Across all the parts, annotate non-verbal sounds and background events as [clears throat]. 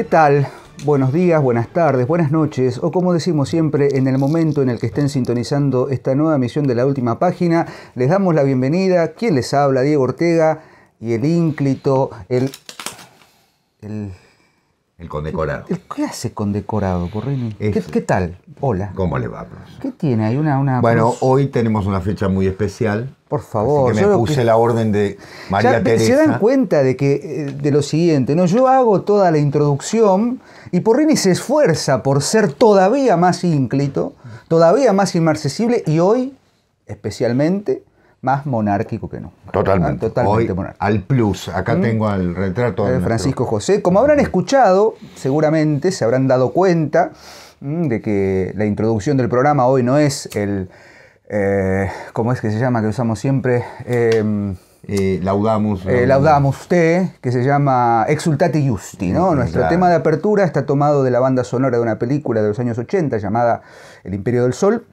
¿Qué tal? Buenos días, buenas tardes, buenas noches, o como decimos siempre, en el momento en el que estén sintonizando esta nueva emisión de la última página, les damos la bienvenida. ¿Quién les habla? Diego Ortega y el ínclito, el. el el condecorado. ¿Qué hace condecorado, Porrini? ¿Qué, tal? Hola. ¿Cómo le va, profesor? ¿Qué tiene? Hay una, Bueno, hoy tenemos una fecha muy especial. Por favor. Así que me puse la orden de María ya, Teresa. Se dan cuenta de que eh, de lo siguiente, ¿no? Yo hago toda la introducción y Porrini se esfuerza por ser todavía más ínclito, todavía más inmarcesible y hoy, especialmente, más monárquico que no. Totalmente. Totalmente Al plus, acá mm. tengo al retrato de eh, Francisco José. Como habrán escuchado, seguramente se habrán dado cuenta mm, de que la introducción del programa hoy no es el, eh, ¿cómo es que se llama? Que usamos siempre. Em, eh, laudamus. laudamus T, que se llama Exultate Justi, Nuestro tema de apertura está tomado de la banda sonora de una película de los años 80 llamada El Imperio del Sol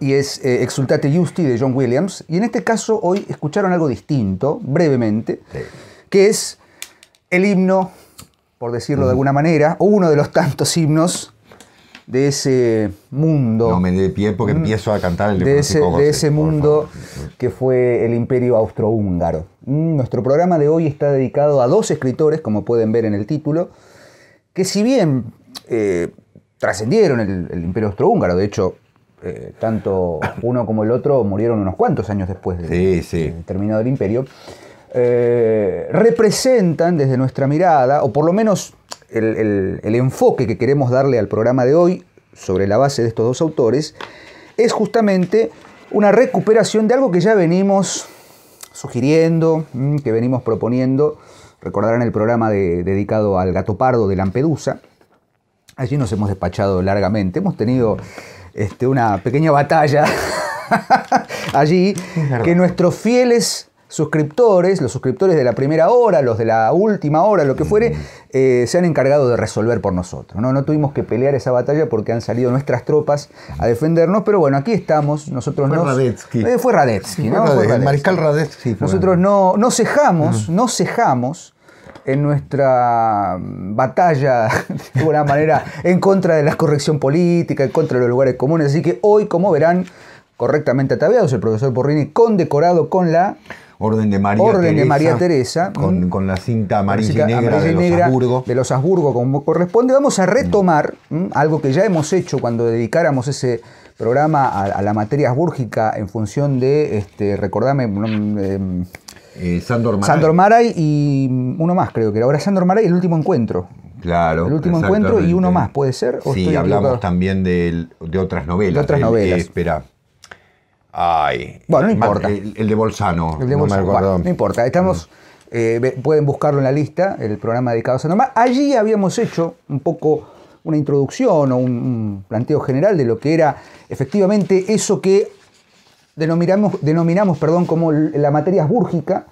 y es eh, Exultate Justi de John Williams. Y en este caso hoy escucharon algo distinto, brevemente, que es el himno, por decirlo de alguna manera, uno de los tantos himnos de ese mundo. No me dé pie porque mm. empiezo a cantar el de, de ese, mundo que fue el imperio austrohúngaro. Mm, nuestro programa de hoy está dedicado a dos escritores, como pueden ver en el título, que si bien eh, trascendieron el, imperio austrohúngaro, de hecho eh, tanto uno como el otro murieron unos cuantos años después de, terminado el imperio, eh, representan desde nuestra mirada, o por lo menos el, enfoque que queremos darle al programa de hoy sobre la base de estos dos autores, es justamente una recuperación de algo que ya venimos sugiriendo, mm, que venimos proponiendo. Recordarán el programa dedicado al gato pardo de Lampedusa. Allí nos hemos despachado largamente. Hemos tenido este, una pequeña batalla [laughs] allí, que nuestros fieles suscriptores, los suscriptores de la primera hora, los de la última hora, lo que fuere, mm. eh, se han encargado de resolver por nosotros. ¿no? no tuvimos que pelear esa batalla porque han salido nuestras tropas a defendernos, pero bueno, aquí estamos, nosotros fue Radetsky. Eh, ¿no? El Mariscal Radetzky. Nosotros no, no cejamos, no cejamos en nuestra mm, batalla, [laughs] de alguna manera, en contra de la corrección política, en contra de los lugares comunes. Así que hoy, como verán, correctamente ataviados, el profesor Borrini condecorado con la Orden de María, Teresa, Con, la cinta amarilla negra, de, los Habsburgo. de los como corresponde. Vamos a retomar algo que ya hemos hecho cuando dedicáramos ese programa a, la materia asbúrgica en función de, este, recordame, em, eh, Sandor Maray. y uno más, creo que era. Ahora Sandor Maray, el último encuentro. Claro. El último encuentro y uno más, ¿puede ser? sí, hablamos también de, otras novelas. De otras novelas. espera. Ay. Bueno, no importa. El, de Bolsano. El de Bolsano, No, no importa. Estamos. Mm. Eh, pueden buscarlo en la lista, el programa dedicado a Sandor Maray. Allí habíamos hecho un poco una introducción o un planteo general de lo que era efectivamente eso que denominamos, denominamos perdón, como la materia búrgica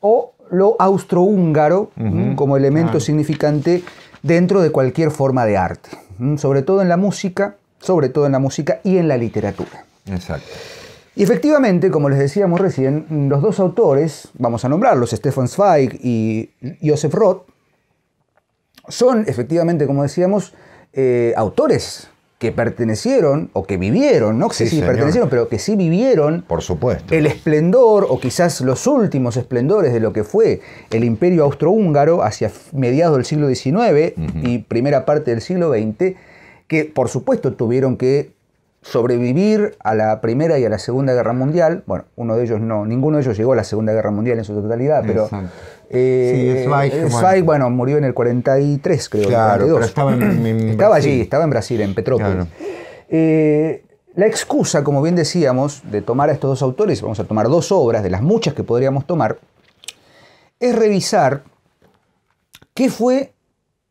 o lo austrohúngaro como elemento significante dentro de cualquier forma de arte, sobre todo en la música, sobre todo en la música y en la literatura. Y efectivamente, como les decíamos recién, los dos autores, vamos a nombrarlos, Stefan Zweig y Joseph Roth, son efectivamente, como decíamos, eh, autores que pertenecieron o que vivieron, no sé sí, si pertenecieron, pero que sí vivieron Por supuesto. el esplendor o quizás los últimos esplendores de lo que fue el imperio austrohúngaro hacia mediados del siglo XIX y primera parte del siglo XX, que por supuesto tuvieron que sobrevivir a la Primera y a la Segunda Guerra Mundial. Bueno, uno de ellos no, ninguno de ellos llegó a la Segunda Guerra Mundial en su totalidad, pero... Eh, sí, eh, Zweig, bueno. murió en el 43, creo, claro, 42. Pero estaba, en, [clears throat] estaba allí, estaba en Brasil, en Petrópolis. Eh, la excusa, como bien decíamos, de tomar a estos dos autores, vamos a tomar dos obras de las muchas que podríamos tomar, es revisar qué fue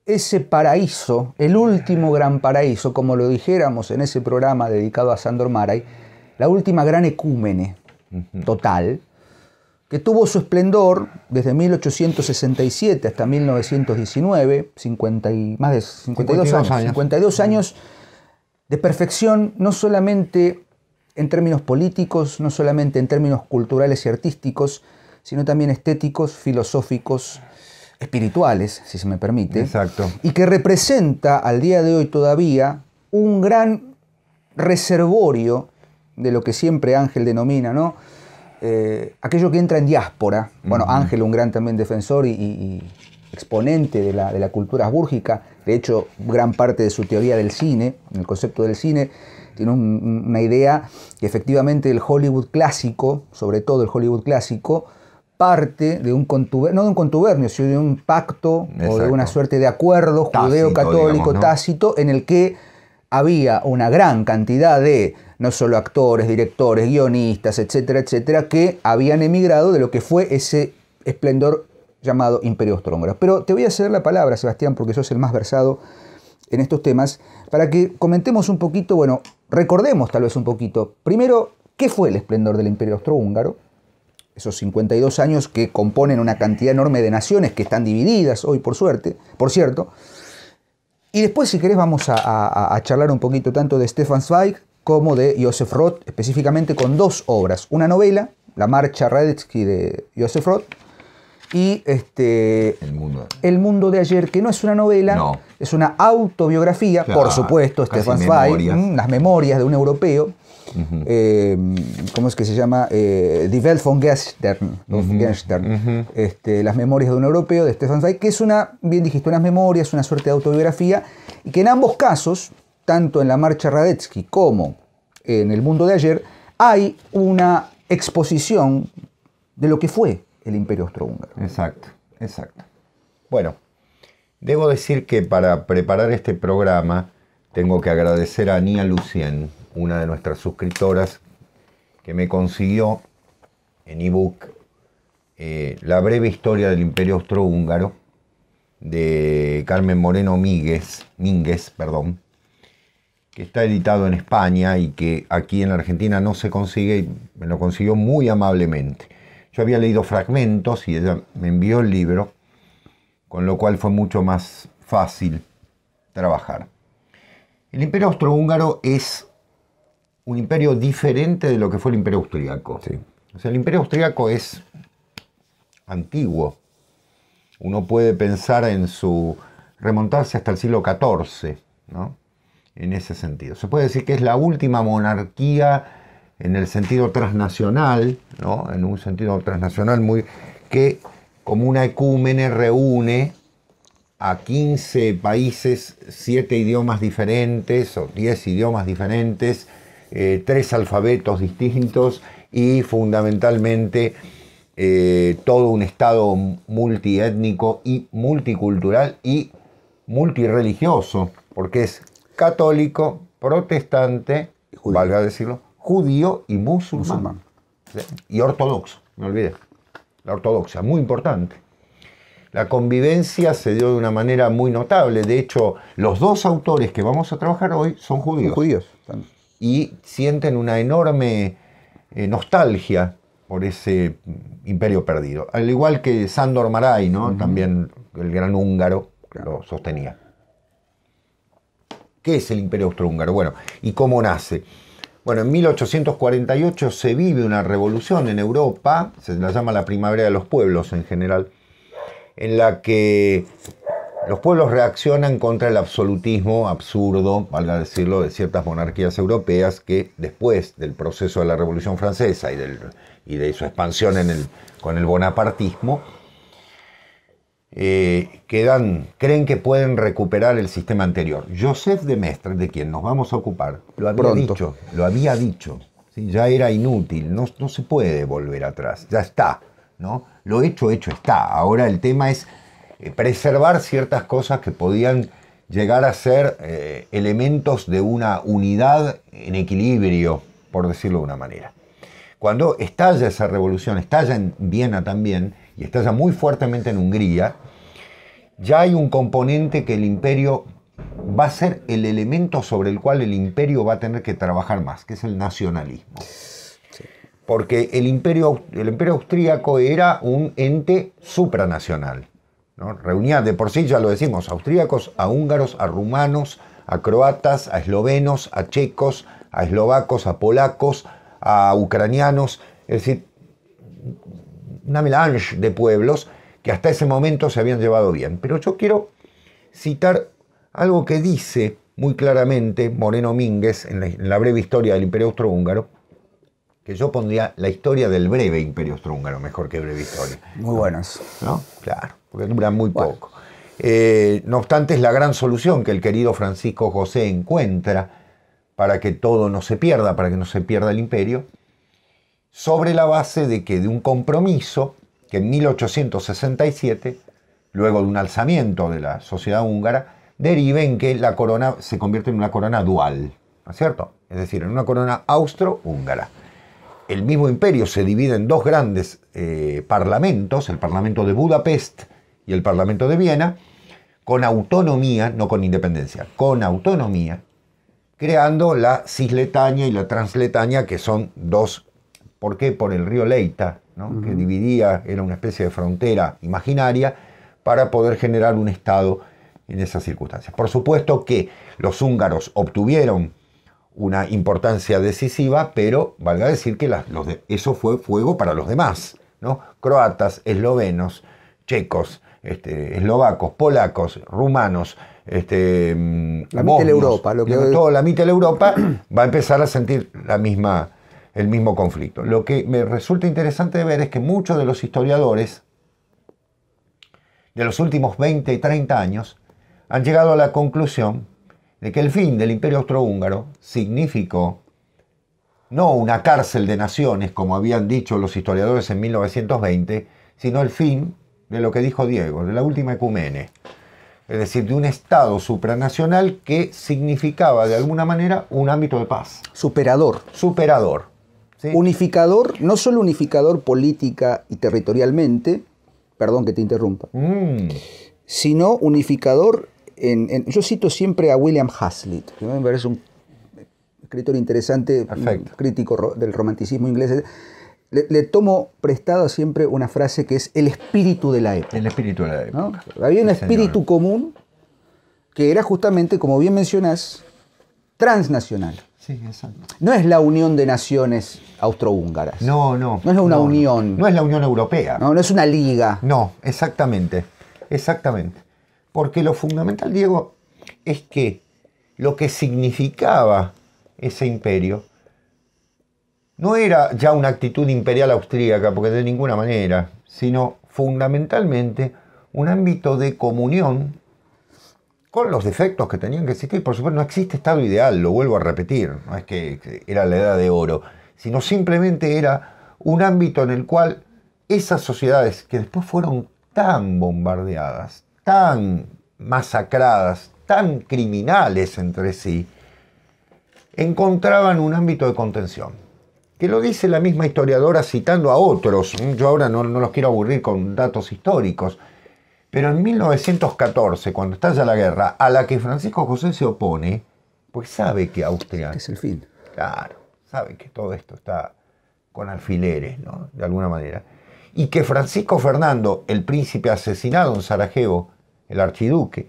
ese paraíso, el último gran paraíso, como lo dijéramos en ese programa dedicado a Sandor Maray, la última gran ecúmene total, que tuvo su esplendor desde 1867 hasta 1919, más de 52, 52 años de perfección, no solamente en términos políticos, no solamente en términos culturales y artísticos, sino también estéticos, filosóficos, espirituales, si se me permite, Exacto. y que representa al día de hoy todavía un gran reservorio de lo que siempre Ángel denomina, ¿no? Eh, aquello que entra en diáspora. Bueno, Ángel, un gran también defensor y, exponente de la, cultura búrgica de hecho, gran parte de su teoría del cine, el concepto del cine, tiene una idea que efectivamente el Hollywood clásico, sobre todo el Hollywood clásico, parte de un contubernio, no de un contubernio, sino de un pacto o de una suerte de acuerdo judeo-católico tácito en el que había una gran cantidad de no solo actores, directores, guionistas, etcétera, etcétera, que habían emigrado de lo que fue ese esplendor llamado Imperio Austrohúngaro. Pero te voy a ceder la palabra, Sebastián, porque sos el más versado en estos temas, para que comentemos un poquito, bueno, recordemos tal vez un poquito, primero, qué fue el esplendor del Imperio Austrohúngaro, esos 52 años que componen una cantidad enorme de naciones que están divididas hoy, por suerte, por cierto. Y después, si querés, vamos a, charlar un poquito tanto de Stefan Zweig como de Joseph Roth, específicamente con dos obras. Una novela, La Marcha Radetzky de Joseph Roth, y este, el mundo. de ayer, que no es una novela, es una autobiografía, por supuesto, Stefan Zweig, mm, las memorias de un europeo, eh, ¿cómo es que se llama? Eh, Die Welt von Gestern, este, Las Memorias de un Europeo de Stefan Zweig, que es una, bien dijiste, unas memorias, una suerte de autobiografía, y que en ambos casos, tanto en la marcha Radetzky como en el mundo de ayer, hay una exposición de lo que fue el Imperio Austrohúngaro. Exacto, exacto. Bueno, debo decir que para preparar este programa, tengo que agradecer a Nia Lucien, una de nuestras suscriptoras, que me consiguió en ebook eh, La breve historia del Imperio Austrohúngaro de Carmen Moreno Mínguez, perdón, que está editado en España y que aquí en la Argentina no se consigue y me lo consiguió muy amablemente. Yo había leído fragmentos y ella me envió el libro, con lo cual fue mucho más fácil trabajar. El imperio austrohúngaro es un imperio diferente de lo que fue el imperio austriaco. O sea, el imperio austriaco es antiguo. Uno puede pensar en su remontarse hasta el siglo XIV, ¿no? En ese sentido. Se puede decir que es la última monarquía en el sentido transnacional, ¿no? En un sentido transnacional muy que como una ecúmene reúne a 15 países, 7 idiomas diferentes o 10 idiomas diferentes, 3 eh, alfabetos distintos y fundamentalmente eh, todo un estado multiétnico y multicultural y multirreligioso porque es católico, protestante, judío. valga decirlo, judío y musulmán. Y ortodoxo, me olvidé. La ortodoxia, muy importante la convivencia se dio de una manera muy notable. De hecho, los dos autores que vamos a trabajar hoy son judíos. Y sienten una enorme eh, nostalgia por ese imperio perdido. Al igual que Sándor Maray, ¿no? También el gran húngaro lo sostenía. ¿Qué es el imperio austrohúngaro? Bueno, ¿y cómo nace? Bueno, en 1848 se vive una revolución en Europa, se la llama la Primavera de los Pueblos en general, en la que los pueblos reaccionan contra el absolutismo absurdo, valga decirlo, de ciertas monarquías europeas que después del proceso de la Revolución Francesa y, del, y de su expansión en con el bonapartismo, eh, quedan, creen que pueden recuperar el sistema anterior. Joseph de Mestre, de quien nos vamos a ocupar, lo había dicho, lo había dicho, ya era inútil, no, no se puede volver atrás, ya está, ¿no? Lo hecho, hecho está. Ahora el tema es eh, preservar ciertas cosas que podían llegar a ser eh, elementos de una unidad en equilibrio, por decirlo de una manera. Cuando estalla esa revolución, estalla en Viena también, y estalla muy fuertemente en Hungría, ya hay un componente que el imperio va a ser el elemento sobre el cual el imperio va a tener que trabajar más, que es el nacionalismo porque el imperio, el austríaco era un ente supranacional. Reunía de por sí, ya lo decimos, austríacos, a húngaros, a rumanos, a croatas, a eslovenos, a checos, a eslovacos, a polacos, a ucranianos, es decir, una melange de pueblos que hasta ese momento se habían llevado bien. Pero yo quiero citar algo que dice muy claramente Moreno Mínguez en la, en la breve historia del Imperio Austrohúngaro, que yo pondría la historia del breve imperio austrohúngaro, mejor que breve historia. Muy buenas. ¿No? Claro, porque dura muy poco. Eh, no obstante, es la gran solución que el querido Francisco José encuentra para que todo no se pierda, para que no se pierda el imperio, sobre la base de que de un compromiso que en 1867, luego de un alzamiento de la sociedad húngara, derive en que la corona se convierte en una corona dual, ¿no es cierto? Es decir, en una corona austro-húngara el mismo imperio se divide en dos grandes eh, parlamentos, el Parlamento de Budapest y el Parlamento de Viena, con autonomía, no con independencia, con autonomía, creando la cisletania y la Transletaña, que son dos, ¿por qué? Por el río Leita, que dividía, era una especie de frontera imaginaria, para poder generar un Estado en esas circunstancias. Por supuesto que los húngaros obtuvieron una importancia decisiva, pero valga decir que eso fue fuego para los demás, ¿no? Croatas, eslovenos, checos, este, eslovacos, polacos, rumanos, este, mm, la mitad de Europa, lo que la mitad de Europa va a empezar a sentir la misma, el mismo conflicto. Lo que me resulta interesante de ver es que muchos de los historiadores de los últimos 20 y 30 años han llegado a la conclusión de que el fin del imperio austrohúngaro significó no una cárcel de naciones, como habían dicho los historiadores en 1920, sino el fin de lo que dijo Diego, de la última ecumene, es decir, de un Estado supranacional que significaba de alguna manera un ámbito de paz. Superador. Superador. Unificador, no solo unificador política y territorialmente, perdón que te interrumpa, mm. sino unificador yo cito siempre a William Hazlitt, que me un escritor interesante, crítico del romanticismo inglés. Le, tomo prestado siempre una frase que es el espíritu de la época. El espíritu de la época. Había un espíritu común que era justamente, como bien mencionás, transnacional. Sí, exacto. No es la unión de naciones austrohúngaras. No, no. No es una unión. no es la Unión Europea. No, no es una liga. No, exactamente. Exactamente. Porque lo fundamental, Diego, es que lo que significaba ese imperio no era ya una actitud imperial austríaca, porque de ninguna manera, sino fundamentalmente un ámbito de comunión con los defectos que tenían que existir. Por supuesto, no existe estado ideal, lo vuelvo a repetir, no es que era la edad de oro, sino simplemente era un ámbito en el cual esas sociedades que después fueron tan bombardeadas, tan masacradas, tan criminales entre sí, encontraban un ámbito de contención. Que lo dice la misma historiadora citando a otros. Yo ahora no, los quiero aburrir con datos históricos. Pero en 1914, cuando estalla la guerra, a la que Francisco José se opone, pues sabe que Austria. es el fin. Claro, sabe que todo esto está con alfileres, ¿no? De alguna manera. Y que Francisco Fernando, el príncipe asesinado en Sarajevo, el archiduque,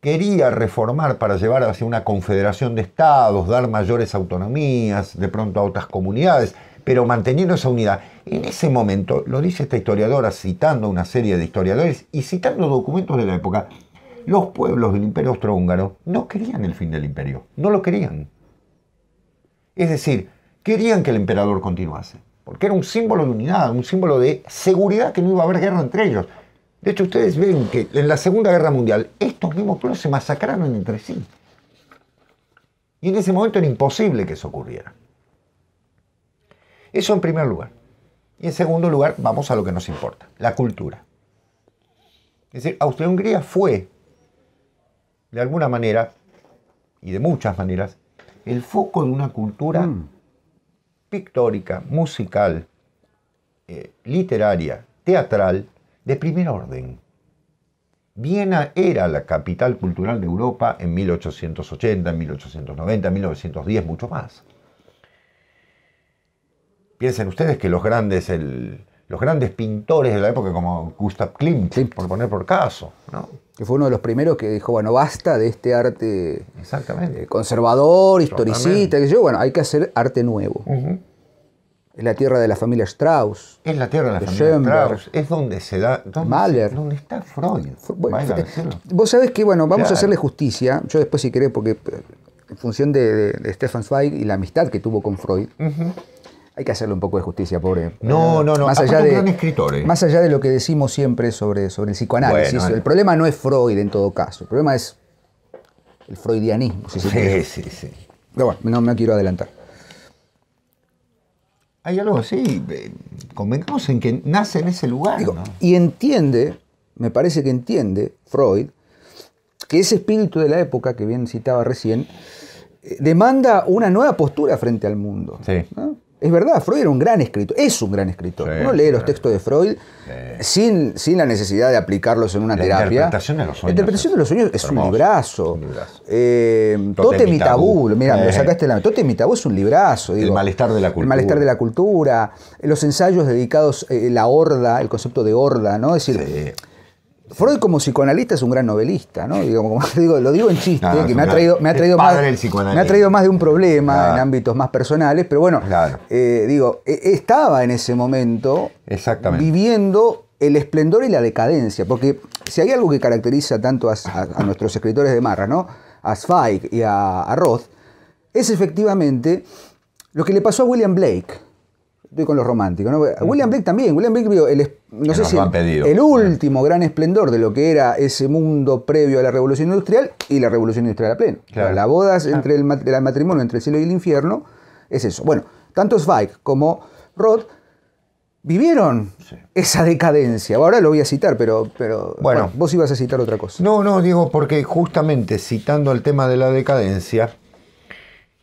quería reformar para llevar hacia una confederación de estados, dar mayores autonomías, de pronto a otras comunidades, pero manteniendo esa unidad. En ese momento, lo dice esta historiadora citando una serie de historiadores y citando documentos de la época, los pueblos del imperio austrohúngaro no querían el fin del imperio, no lo querían. Es decir, querían que el emperador continuase, porque era un símbolo de unidad, un símbolo de seguridad que no iba a haber guerra entre ellos. De hecho, ustedes ven que en la Segunda Guerra Mundial estos mismos pueblos se masacraron entre sí. Y en ese momento era imposible que eso ocurriera. Eso en primer lugar. Y en segundo lugar, vamos a lo que nos importa, la cultura. Es decir, Austria-Hungría fue, de alguna manera, y de muchas maneras, el foco de una cultura mm. pictórica, musical, eh, literaria, teatral, de primer orden. Viena era la capital cultural de Europa en 1880, 1890, 1910, mucho más. Piensen ustedes que los grandes, los grandes pintores de la época, como Gustav Klimt, por poner por caso, que fue uno de los primeros que dijo, bueno, basta de este arte eh, conservador, historicista, que yo, bueno, hay que hacer arte nuevo. Es la tierra de la familia Strauss. Es la tierra de la familia Strauss. Es donde se da. Donde, Donde está Freud. vos sabés que, bueno, vamos a hacerle justicia. Yo después, si querés, porque eh, en función de, Stefan Zweig y la amistad que tuvo con Freud. Hay que hacerle un poco de justicia, pobre. No, no, no. Más allá, de, eh. más allá de lo que decimos siempre sobre, sobre el psicoanálisis, el problema no es Freud en todo caso. El problema es el freudianismo. sí, sí, sí, sí. Pero bueno, no me quiero adelantar hay algo así, eh, convengamos en que nace en ese lugar. Y entiende, me parece que entiende Freud, que ese espíritu de la época que bien citaba recién, eh, demanda una nueva postura frente al mundo. Sí. Es verdad, Freud era un gran escritor, es un gran escritor. Uno lee los textos de Freud sin, sin la necesidad de aplicarlos en una la terapia. Interpretación de los sueños. La interpretación de los sueños es, un librazo. Eh, Tote mi tabú, mira, lo sacaste la Tote mi tabú es un librazo. El malestar de la cultura. El malestar de la cultura. Los ensayos dedicados, eh, la horda, el concepto de horda, ¿no? Es decir. Freud como psicoanalista es un gran novelista, ¿no? [laughs] lo digo en chiste, que me ha traído, más, de un problema en ámbitos más personales, pero bueno, eh, digo, e, estaba en ese momento viviendo el esplendor y la decadencia, porque si hay algo que caracteriza tanto a, nuestros escritores de Marra, ¿no? A Spike y a Roth, es efectivamente lo que le pasó a William Blake estoy con los románticos. William Blake también. William Blake, vio el, último gran esplendor de lo que era ese mundo previo a la revolución industrial y la revolución industrial a pleno. la boda, ah. entre el, matrimonio entre el cielo y el infierno es eso. Bueno, tanto Zweig como Roth vivieron esa decadencia. Ahora lo voy a citar, pero, pero vos ibas a citar otra cosa. No, no, digo, porque justamente citando el tema de la decadencia,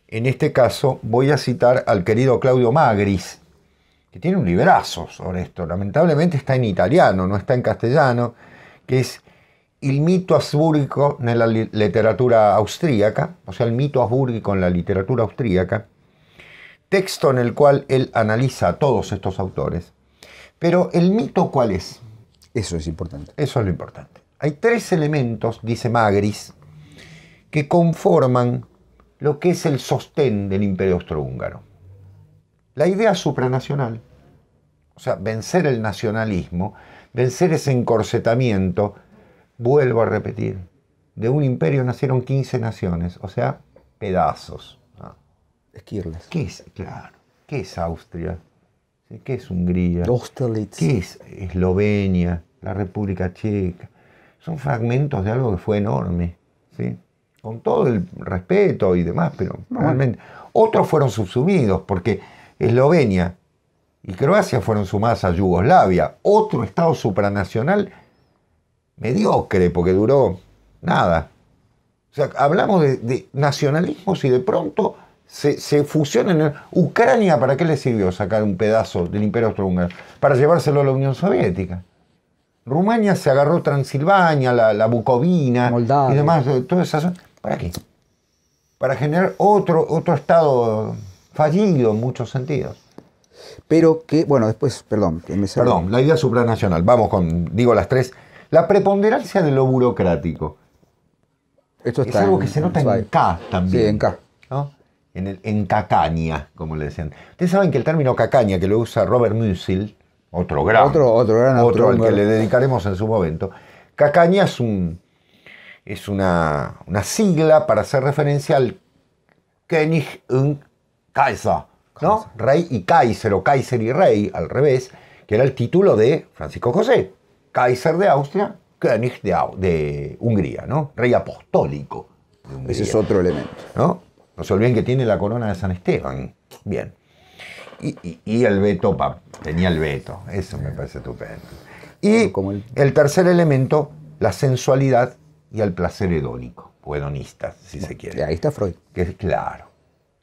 en este caso voy a citar al querido Claudio Magris, que tiene un librazo sobre esto, lamentablemente está en italiano, no está en castellano, que es el mito en la literatura austríaca, o sea, el mito asburgico en la literatura austríaca, texto en el cual él analiza a todos estos autores. Pero el mito cuál es? Eso es importante. Eso es lo importante. Hay tres elementos, dice Magris, que conforman lo que es el sostén del imperio austrohúngaro la idea supranacional. O sea, vencer el nacionalismo, vencer ese encorsetamiento, vuelvo a repetir, de un imperio nacieron 15 naciones, o sea, pedazos. Esquirles. ¿Qué es, claro, ¿qué es Austria? ¿Qué es Hungría? ¿Qué es Eslovenia? La República Checa. Son fragmentos de algo que fue enorme, ¿sí? con todo el respeto y demás, pero realmente. Otros fueron subsumidos, porque Eslovenia y Croacia fueron sumadas a Yugoslavia, otro Estado supranacional mediocre, porque duró nada. O sea, hablamos de, nacionalismos y de pronto se, fusionan. Ucrania, ¿para qué le sirvió sacar un pedazo del Imperio Austrohúngaro? Para llevárselo a la Unión Soviética. Rumania se agarró Transilvania, la, Bucovina y demás, todas esas ¿Para qué? Para generar otro, otro Estado fallido en muchos sentidos. Pero que, bueno, después, perdón. Que me perdón, la idea supranacional. Vamos con, digo las tres. La preponderancia de lo burocrático. Esto es algo que se nota en, K también. Sí, en K. En, el, en cacaña, como le decían. Ustedes saben que el término cacaña, que lo usa Robert Musil, otro gran, otro, otro gran otro al que le dedicaremos en su momento, cacaña es, un, es una, una sigla para hacer referencia al König und Kaiser, ¿no? Rey y Kaiser, o Kaiser y Rey, al revés, que era el título de Francisco José. Kaiser de Austria, König de, Hungría, ¿no? Rey apostólico. Ese es otro elemento. ¿no? no se olviden que tiene la corona de San Esteban. Bien. Y, el veto, tenía el veto. Eso me parece estupendo. Y el... tercer elemento, la sensualidad y el placer hedónico, o hedonista, si se quiere. Ahí está Freud. Que es claro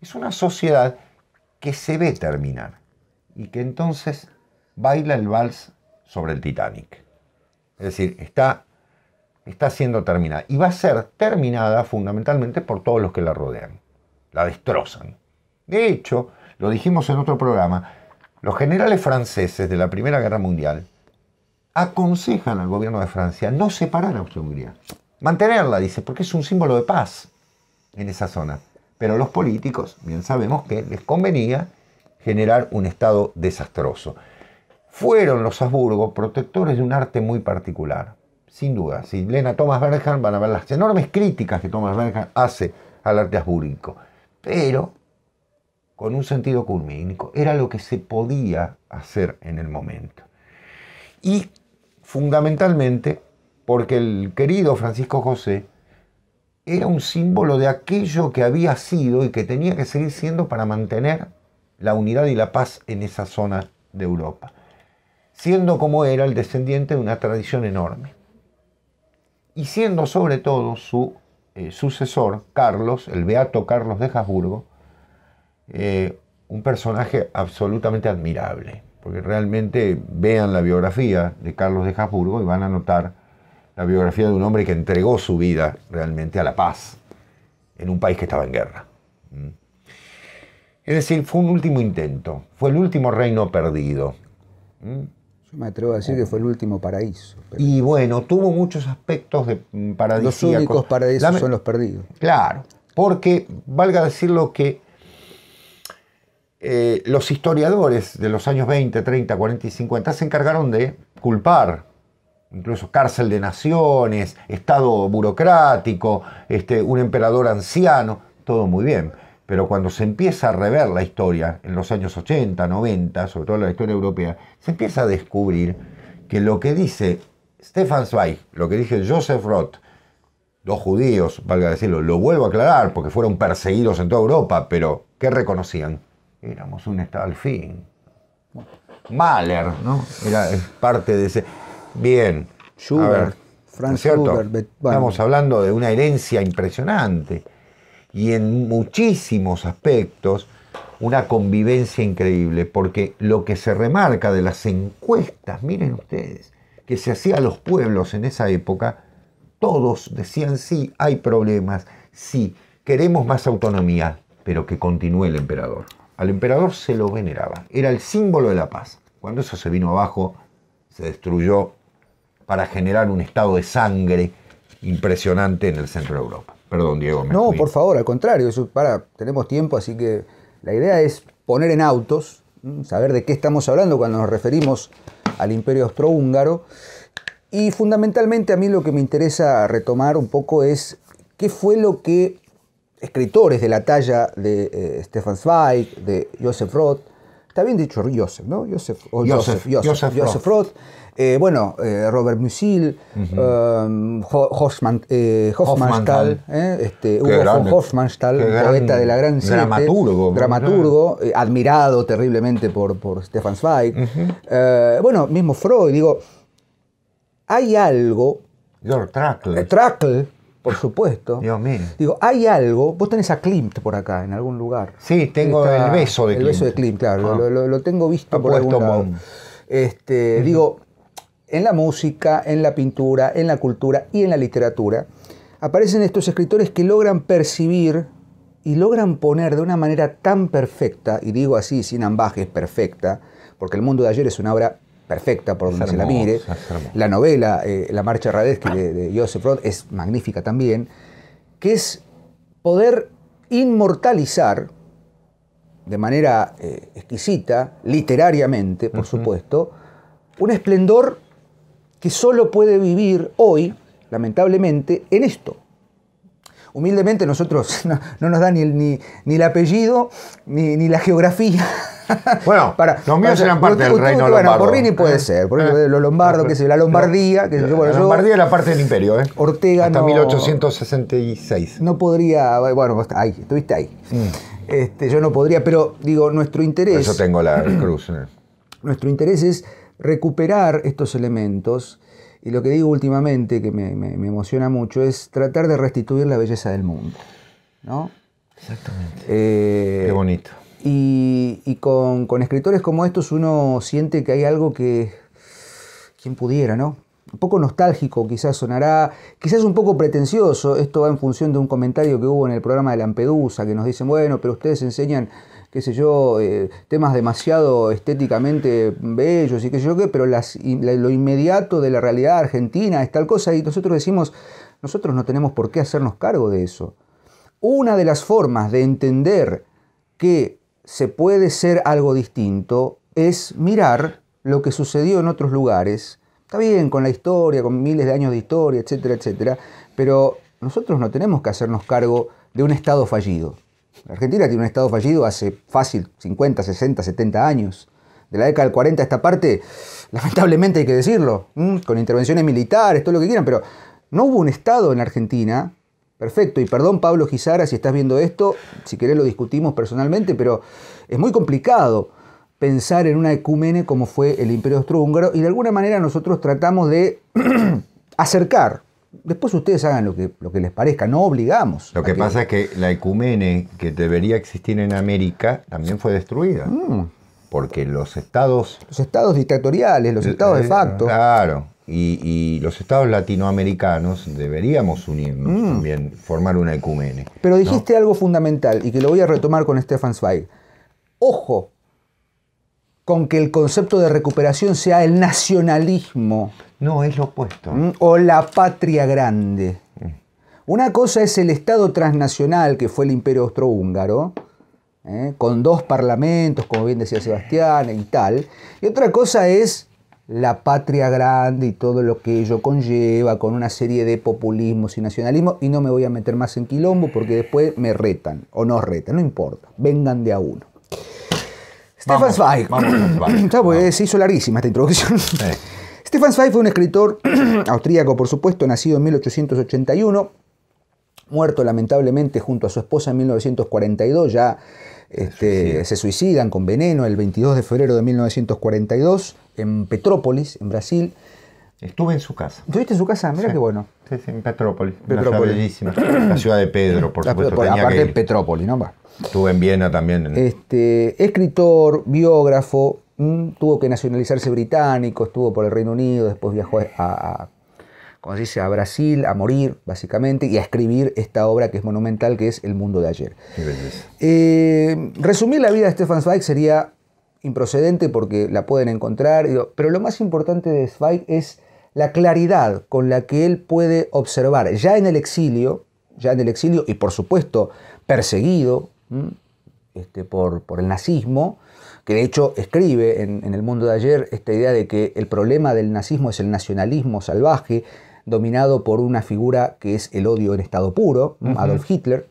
es una sociedad que se ve terminar y que entonces baila el vals sobre el Titanic. Es decir, está, está siendo terminada y va a ser terminada fundamentalmente por todos los que la rodean, la destrozan. De hecho, lo dijimos en otro programa, los generales franceses de la Primera Guerra Mundial aconsejan al gobierno de Francia no separar a Austria-Hungría. Mantenerla, dice, porque es un símbolo de paz en esa zona. Pero los políticos, bien sabemos que les convenía generar un estado desastroso. Fueron los Habsburgo protectores de un arte muy particular, sin duda. Si leen a Thomas van a ver las enormes críticas que Thomas Bernhard hace al arte habsburgo, pero con un sentido culmínico. Era lo que se podía hacer en el momento. Y fundamentalmente porque el querido Francisco José era un símbolo de aquello que había sido y que tenía que seguir siendo para mantener la unidad y la paz en esa zona de Europa, siendo como era el descendiente de una tradición enorme, y siendo sobre todo su eh, sucesor, Carlos, el beato Carlos de Habsburgo, eh, un personaje absolutamente admirable, porque realmente vean la biografía de Carlos de Habsburgo y van a notar la biografía de un hombre que entregó su vida realmente a la paz en un país que estaba en guerra. Es decir, fue un último intento, fue el último reino perdido. Yo me atrevo a decir que fue el último paraíso. Y bueno, tuvo muchos aspectos de mm, paradisíacos. Los únicos paraísos son los perdidos. Claro, porque valga decirlo que eh, los historiadores de los años 20, 30, 40 y 50 se encargaron de culpar incluso cárcel de naciones, Estado burocrático, este, un emperador anciano, todo muy bien. Pero cuando se empieza a rever la historia en los años 80, 90, sobre todo la historia europea, se empieza a descubrir que lo que dice Stefan Zweig, lo que dice Joseph Roth, los judíos, valga decirlo, lo vuelvo a aclarar porque fueron perseguidos en toda Europa, pero ¿qué reconocían? Éramos un Estado al fin. Mahler, ¿no? Era parte de ese. Bien. Schubert, ver Estamos hablando de una herencia impresionante y en muchísimos aspectos una convivencia increíble, porque lo que se remarca de las encuestas, miren ustedes, que se hacía a los pueblos en esa época, todos decían sí, hay problemas, sí, queremos más autonomía, pero que continúe el emperador. Al emperador se lo veneraba, era el símbolo de la paz. Cuando eso se vino abajo, se destruyó para generar un estado de sangre impresionante en el centro de Europa. Perdón, Diego. no, por favor, al contrario. para, tenemos tiempo, así que la idea es poner en autos, saber de qué estamos hablando cuando nos referimos al imperio austrohúngaro. Y fundamentalmente a mí lo que me interesa retomar un poco es qué fue lo que escritores de la talla de eh, Stefan Zweig, de Joseph Roth, está bien dicho Joseph, ¿no? Joseph, Joseph, Roth eh, bueno, eh, Robert Musil, um, Hofmannsthal, eh, este, Hugo poeta de la Gran Siete, dramaturgo, dramaturgo admirado terriblemente por, por Stefan Zweig. bueno, mismo Freud, digo, hay algo. George Trackle. Trackle, por supuesto. Dios mío. Digo, hay algo. Vos tenés a Klimt por acá, en algún lugar. Sí, tengo el beso de Klimt. El beso de Klimt, claro. Ah. Lo, lo, tengo visto por algún lado. Este, digo, en la música, en la pintura, en la cultura y en la literatura, aparecen estos escritores que logran percibir y logran poner de una manera tan perfecta, y digo así sin ambajes, perfecta, porque El mundo de ayer es una obra perfecta por donde se la mire. La novela eh, La marcha Radetzky de, Joseph Roth es magnífica también, que es poder inmortalizar de manera eh, exquisita, literariamente, por supuesto, un esplendor que solo puede vivir hoy, lamentablemente, en esto. Humildemente nosotros [laughs] no, nos da ni, el apellido, ni, la geografía. [laughs] Bueno, [laughs] los míos eran parte del reino bueno, Por eh, eh, puede ser, por ejemplo, los lombardos, que es la eh, Lombardía. Que la, Lombardía era parte del imperio, ¿eh? Ortega Hasta 1866. No podría, bueno, ahí, estuviste ahí. Mm. Este, yo no podría, pero digo, nuestro interés... Por eso tengo la [clears throat] cruz. nuestro interés es recuperar estos elementos. Y lo que digo últimamente, que me, emociona mucho, es tratar de restituir la belleza del mundo. ¿no? Exactamente. Eh, Qué bonito. Y, con, escritores como estos uno siente que hay algo que... quien pudiera, ¿no? Un poco nostálgico quizás sonará, quizás un poco pretencioso, esto va en función de un comentario que hubo en el programa de Lampedusa, que nos dicen, bueno, pero ustedes enseñan qué sé yo, eh, temas demasiado estéticamente bellos y qué sé yo qué, pero lo inmediato de la realidad argentina es tal cosa y nosotros decimos, nosotros no tenemos por qué hacernos cargo de eso. Una de las formas de entender que se puede ser algo distinto es mirar lo que sucedió en otros lugares. Está bien, con la historia, con miles de años de historia, etcétera, etcétera, pero nosotros no tenemos que hacernos cargo de un Estado fallido. Argentina tiene un Estado fallido hace fácil 50, 60, 70 años. De la década del 40 a esta parte, lamentablemente hay que decirlo, con intervenciones militares, todo lo que quieran, pero no hubo un Estado en Argentina. Perfecto, y perdón Pablo Gisara si estás viendo esto, si querés lo discutimos personalmente, pero es muy complicado pensar en una ecumene como fue el Imperio Austrohúngaro y de alguna manera nosotros tratamos de [clears throat] acercar Después ustedes hagan lo que, lo que les parezca, no obligamos. Lo que, pasa es que la ecumene que debería existir en América también fue destruida. Mm. Porque los estados... Los estados dictatoriales, los estados de eh, facto. Claro, y, los estados latinoamericanos deberíamos unirnos mm. también, formar una ecumene. Pero dijiste algo fundamental y que lo voy a retomar con Stefan Zweig. Ojo con que el concepto de recuperación sea el nacionalismo. No, es lo opuesto. ¿Mm? O la patria grande. Mm. Una cosa es el Estado transnacional que fue el Imperio Austrohúngaro, ¿eh? con dos parlamentos, como bien decía Sebastián, y tal. Y otra cosa es la patria grande y todo lo que ello conlleva, con una serie de populismos y nacionalismos, y no me voy a meter más en quilombo porque después me retan o no retan, no importa, vengan de a uno. Stefan Zweig. [clears throat] ya pues, se hizo larguísima esta introducción. [clears throat] Stefan Zweig fue un escritor [clears throat] austríaco, por supuesto, nacido en 1881, muerto lamentablemente junto a su esposa en 1942, ya este, se suicidan con veneno el 22 de febrero de 1942 en Petrópolis, en Brasil. Estuve en su casa. ¿Estuviste en su casa? Mira qué bueno. Sí, sí, en Petrópolis. La ciudad de Pedro, por supuesto. aparte, de Petrópolis, ¿no? estuvo en Viena también. Este, escritor, biógrafo, mm, tuvo que nacionalizarse británico, estuvo por el Reino Unido, después viajó a, a Brasil, a morir, básicamente, y a escribir esta obra que es monumental, que es El mundo de ayer. Eh, resumir la vida de Stefan Zweig sería improcedente porque la pueden encontrar, pero lo más importante de Zweig es la claridad con la que él puede observar, ya en el exilio, ya en el exilio y por supuesto perseguido este, por, el nazismo, que de hecho escribe en, el mundo de ayer esta idea de que el problema del nazismo es el nacionalismo salvaje, dominado por una figura que es el odio en estado puro, Adolf Hitler.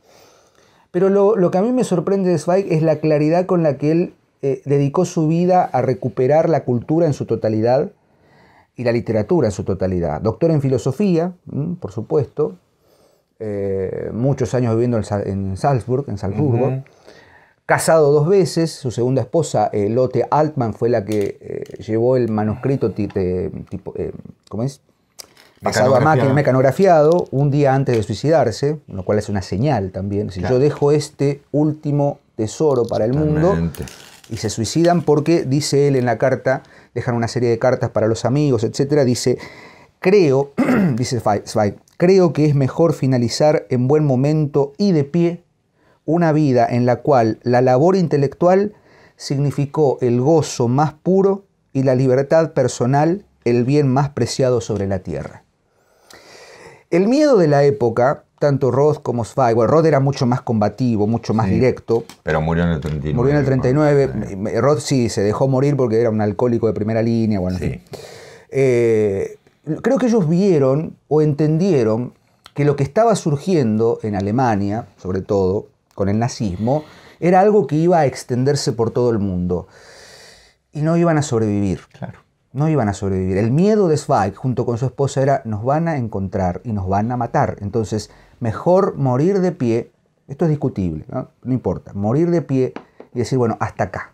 Pero lo, que a mí me sorprende de Zweig es la claridad con la que él eh, dedicó su vida a recuperar la cultura en su totalidad y la literatura en su totalidad. Doctor en filosofía, por supuesto, eh, muchos años viviendo en, Salzburg, en Salzburgo. Casado dos veces, su segunda esposa, eh, Lotte Altman, fue la que eh, llevó el manuscrito tipo, ¿cómo es? pasado a máquina, mecanografiado, un día antes de suicidarse, lo cual es una señal también. Si yo dejo este último tesoro para el mundo y se suicidan porque, dice él en la carta, dejan una serie de cartas para los amigos, etcétera, dice, creo, [clears throat] dice Zweig, creo que es mejor finalizar en buen momento y de pie una vida en la cual la labor intelectual significó el gozo más puro y la libertad personal el bien más preciado sobre la tierra. El miedo de la época, tanto Roth como Zweig, bueno, Roth era mucho más combativo, mucho más directo. Pero murió en el 39. Murió en el 39. Roth sí, se dejó morir porque era un alcohólico de primera línea, bueno. Sí. Eh, creo que ellos vieron o entendieron que lo que estaba surgiendo en Alemania, sobre todo con el nazismo, era algo que iba a extenderse por todo el mundo. Y no iban a sobrevivir. Claro. No iban a sobrevivir. El miedo de Zweig junto con su esposa era nos van a encontrar y nos van a matar. Entonces, mejor morir de pie, esto es discutible, no, importa, morir de pie y decir, bueno, hasta acá,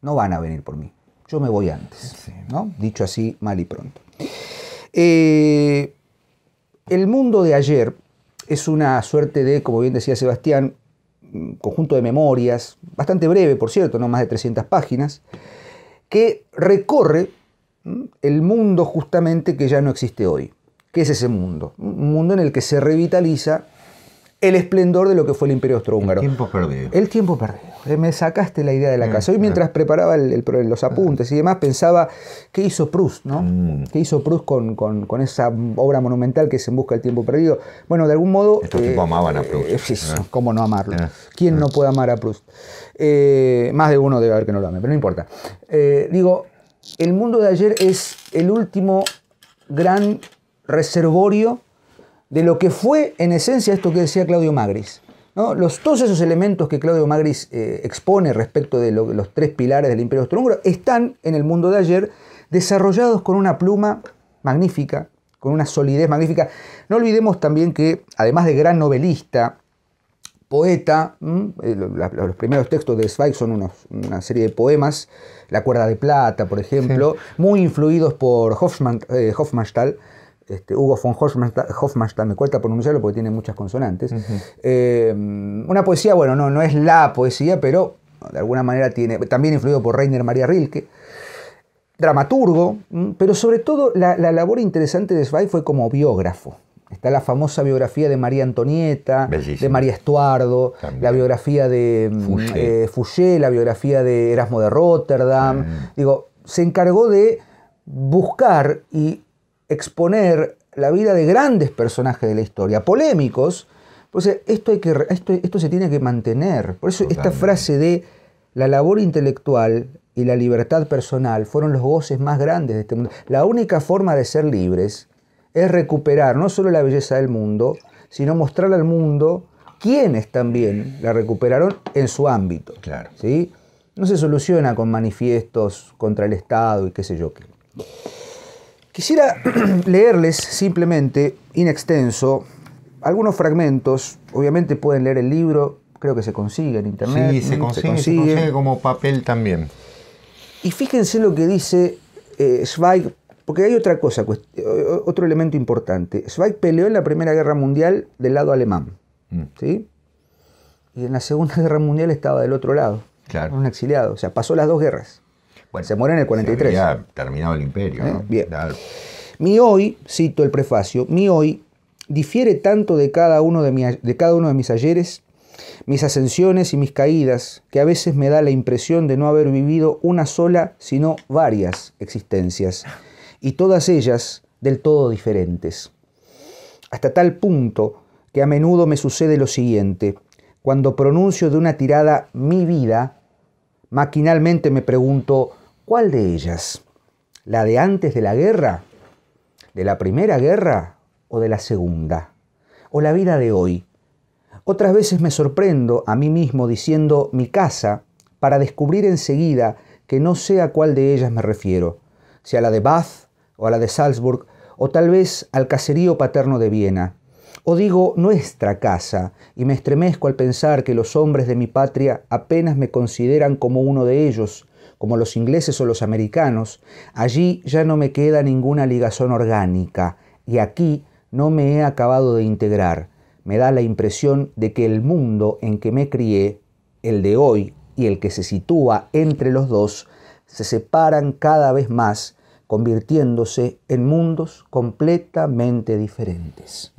no van a venir por mí, yo me voy antes. ¿no? Dicho así, mal y pronto. Eh, el mundo de ayer es una suerte de, como bien decía Sebastián, conjunto de memorias, bastante breve, por cierto, no más de 300 páginas, que recorre el mundo justamente que ya no existe hoy. ¿Qué es ese mundo? Un mundo en el que se revitaliza el esplendor de lo que fue el Imperio Austrohúngaro. El tiempo perdido. El tiempo perdido. Me sacaste la idea de la casa. Hoy mientras preparaba los ah. apuntes y demás pensaba, ¿qué hizo Proust? ¿no? Mm. ¿Qué hizo Proust con, esa obra monumental que es En busca del tiempo perdido? Bueno, de algún modo... Estos eh, amaban a Proust. Eh, ah. cómo no amarlo. Ah. ¿Quién no puede amar a Proust? Eh, más de uno debe haber que no lo ame, pero no importa. digo, el mundo de ayer es el último gran reservorio de lo que fue en esencia esto que decía Claudio Magris. Los, todos esos elementos que Claudio Magris eh, expone respecto de los tres pilares del imperio austrohúngaro están en el mundo de ayer desarrollados con una pluma magnífica, con una solidez magnífica. No olvidemos también que, además de gran novelista, poeta, eh, los primeros textos de Zweig son una serie de poemas, La cuerda de plata, por ejemplo, muy influidos por eh, Hofmannsthal, este, Hugo von Hofmannsthal, me cuesta pronunciarlo porque tiene muchas consonantes. Eh, una poesía, bueno, no, no es la poesía, pero de alguna manera tiene, también influido por Reiner María Rilke, dramaturgo, mm, pero sobre todo la, labor interesante de Zweig fue como biógrafo. Está la famosa biografía de María Antonieta, de María Estuardo, la biografía de mm, eh, Fouché. la biografía de Erasmo de Rotterdam. Mm. Digo, se encargó de buscar y exponer la vida de grandes personajes de la historia, polémicos, pues eh, esto, hay que, esto, se tiene que mantener. Por eso esta frase de la labor intelectual y la libertad personal fueron los goces más grandes de este mundo. La única forma de ser libres es recuperar no solo la belleza del mundo, sino mostrar al mundo quienes también la recuperaron en su ámbito. Claro. ¿sí? No se soluciona con manifiestos contra el Estado y qué sé yo qué. Quisiera [clears throat] leerles simplemente, in extenso, algunos fragmentos. Obviamente pueden leer el libro, creo que se consigue en internet. Sí, se consigue, como papel también. Y fíjense lo que dice Schweig, eh, porque hay otra cosa, otro elemento importante. Zweig peleó en la Primera Guerra Mundial del lado alemán, mm. Y en la Segunda [laughs] Guerra Mundial estaba del otro lado, claro. un exiliado. O sea, pasó las dos guerras se muere en el 43. Ya terminado el imperio. Eh, ¿no? Bien. Mi hoy, cito el prefacio, mi hoy difiere tanto de cada, uno de, de cada uno de mis ayeres, mis ascensiones y mis caídas, que a veces me da la impresión de no haber vivido una sola, sino varias existencias, y todas ellas del todo diferentes. Hasta tal punto que a menudo me sucede lo siguiente, cuando pronuncio de una tirada mi vida, maquinalmente me pregunto, ¿Cuál de ellas? ¿La de antes de la guerra? ¿De la primera guerra o de la segunda? ¿O la vida de hoy? Otras veces me sorprendo a mí mismo diciendo mi casa para descubrir enseguida que no sé a cuál de ellas me refiero, si a la de Bath o a la de Salzburg, o tal vez al caserío paterno de Viena. O digo nuestra casa, y me estremezco al pensar que los hombres de mi patria apenas me consideran como uno de ellos, como los ingleses o los americanos, allí ya no me queda ninguna ligazón orgánica y aquí no me he acabado de integrar. Me da la impresión de que el mundo en que me crié, el de hoy y el que se sitúa entre los dos, se separan cada vez más, convirtiéndose en mundos completamente diferentes.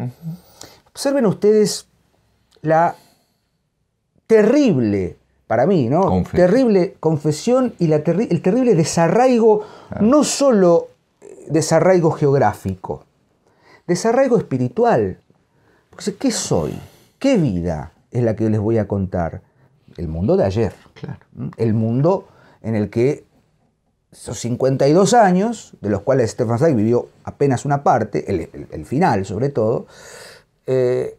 Observen ustedes la terrible para mí, ¿no? terrible confesión y el terrible desarraigo, no solo eh, desarraigo geográfico, desarraigo espiritual. ¿qué soy? ¿Qué vida es la que les voy a contar? El mundo de ayer. ¿Mm? El mundo en el que esos 52 años, de los cuales Stefan Zweig vivió apenas una parte, el, final sobre todo, eh,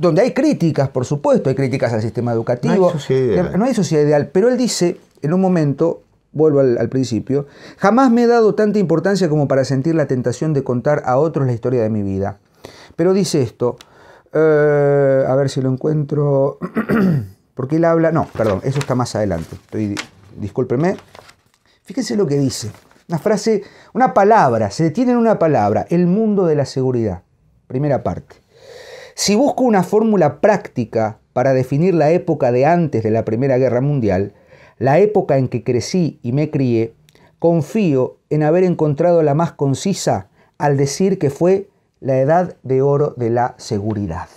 donde hay críticas, por supuesto, hay críticas al sistema educativo. No hay sociedad ideal. pero él dice, en un momento, vuelvo al, principio, jamás me he dado tanta importancia como para sentir la tentación de contar a otros la historia de mi vida. Pero dice esto, eh, a ver si lo encuentro, [clears throat] porque él habla, no, perdón, eso está más adelante, Estoy, discúlpeme, fíjense lo que dice, una frase, una palabra, se detiene en una palabra, el mundo de la seguridad, primera parte. Si busco una fórmula práctica para definir la época de antes de la Primera Guerra Mundial, la época en que crecí y me crié, confío en haber encontrado la más concisa al decir que fue la edad de oro de la seguridad.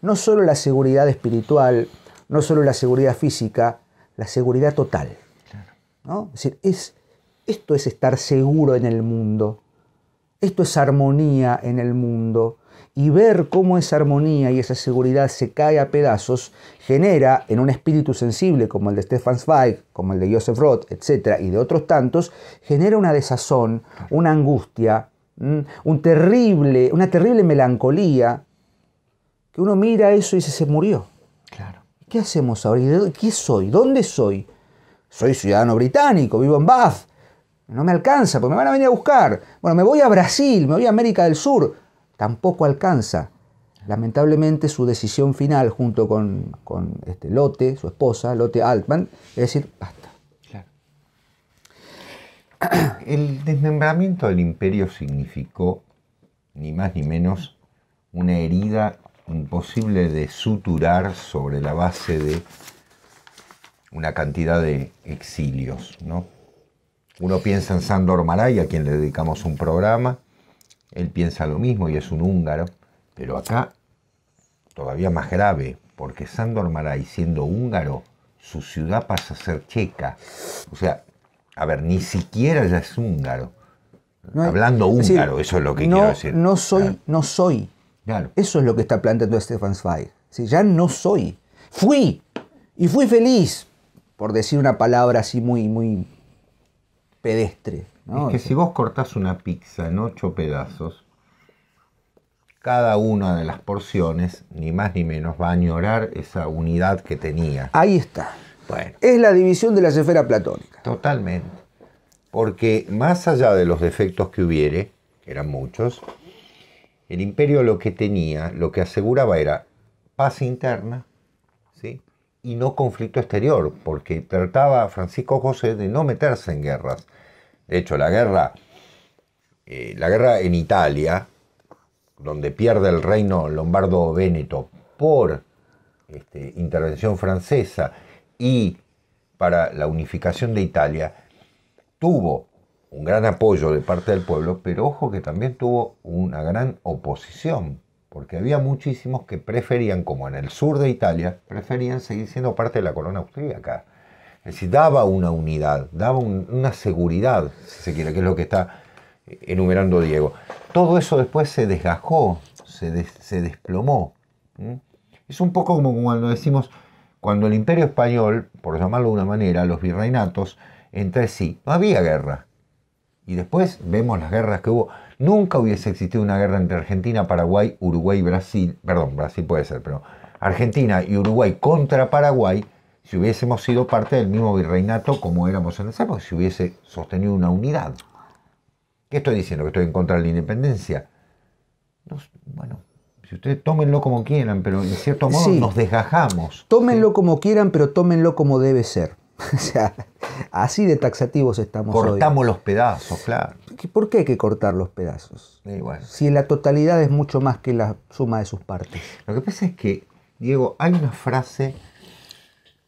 No solo la seguridad espiritual, no solo la seguridad física, la seguridad total. esto es estar seguro en el mundo. Esto es armonía en el mundo. Y ver cómo esa armonía y esa seguridad se cae a pedazos genera en un espíritu sensible como el de Stefan Zweig, como el de Joseph Roth, etc., y de otros tantos, genera una desazón, una angustia, un terrible, una terrible melancolía, que uno mira eso y dice, se murió. Claro. ¿Qué hacemos ahora? ¿Quién ¿Qué soy? ¿Dónde soy? Soy ciudadano británico, vivo en Bath, no me alcanza, porque me van a venir a buscar. Bueno, me voy a Brasil, me voy a América del Sur. Tampoco alcanza. Lamentablemente su decisión final junto con, con este, Lote, su esposa, Lotte Altman, es decir, basta. Claro. [coughs] El desmembramiento del imperio significó, ni más ni menos, una herida imposible de suturar sobre la base de una cantidad de exilios, ¿no? Uno piensa en Sandor Maray, a quien le dedicamos un programa, él piensa lo mismo y es un húngaro, pero acá todavía más grave, porque Sandor Maray, siendo húngaro, su ciudad pasa a ser checa. O sea, a ver, ni siquiera ya es húngaro. Hablando húngaro, eso es lo que no, quiero decir. No soy, no soy. Claro. Eso es lo que está planteando Stefan Zweig. Si ya no soy. Fui. Y fui feliz. Por decir una palabra así muy, muy, pedestre. Es que si vos cortás una pizza en ocho pedazos, cada una de las porciones, ni más ni menos, va a añorar esa unidad que tenía. Ahí está. Bueno. Es la división de la esfera platónica. Totalmente. Porque más allá de los defectos que hubiere, que eran muchos, el imperio lo que tenía, lo que aseguraba era paz interna ¿sí? y no conflicto exterior, porque trataba Francisco José de no meterse en guerras. De hecho, la guerra, eh, la guerra en Italia, donde pierde el reino lombardo veneto por este, intervención francesa y para la unificación de Italia, tuvo un gran apoyo de parte del pueblo, pero ojo que también tuvo una gran oposición, porque había muchísimos que preferían, como en el sur de Italia, preferían seguir siendo parte de la corona austríaca. Es decir, daba una unidad, daba una seguridad, si se quiere, que es lo que está enumerando Diego. Todo eso después se desgajó, se, desplomó. Es un poco como cuando decimos, cuando el imperio español, por llamarlo de una manera, los virreinatos, entre sí, no había guerra. Y después vemos las guerras que hubo. Nunca hubiese existido una guerra entre Argentina, Paraguay, Uruguay, Brasil, perdón, Brasil puede ser, pero Argentina y Uruguay contra Paraguay si hubiésemos sido parte del mismo virreinato como éramos en esa época, si hubiese sostenido una unidad. ¿Qué estoy diciendo? Que estoy en contra de la independencia. bueno, si ustedes tómenlo como quieran, pero en cierto modo nos desgajamos. Tómenlo como quieran, pero tómenlo como debe ser. [laughs] O sea, así de taxativos estamos Cortamos los pedazos, claro. ¿Por qué hay que cortar los pedazos? Si la totalidad es mucho más que la suma de sus partes. Lo que pasa es que, Diego, hay una frase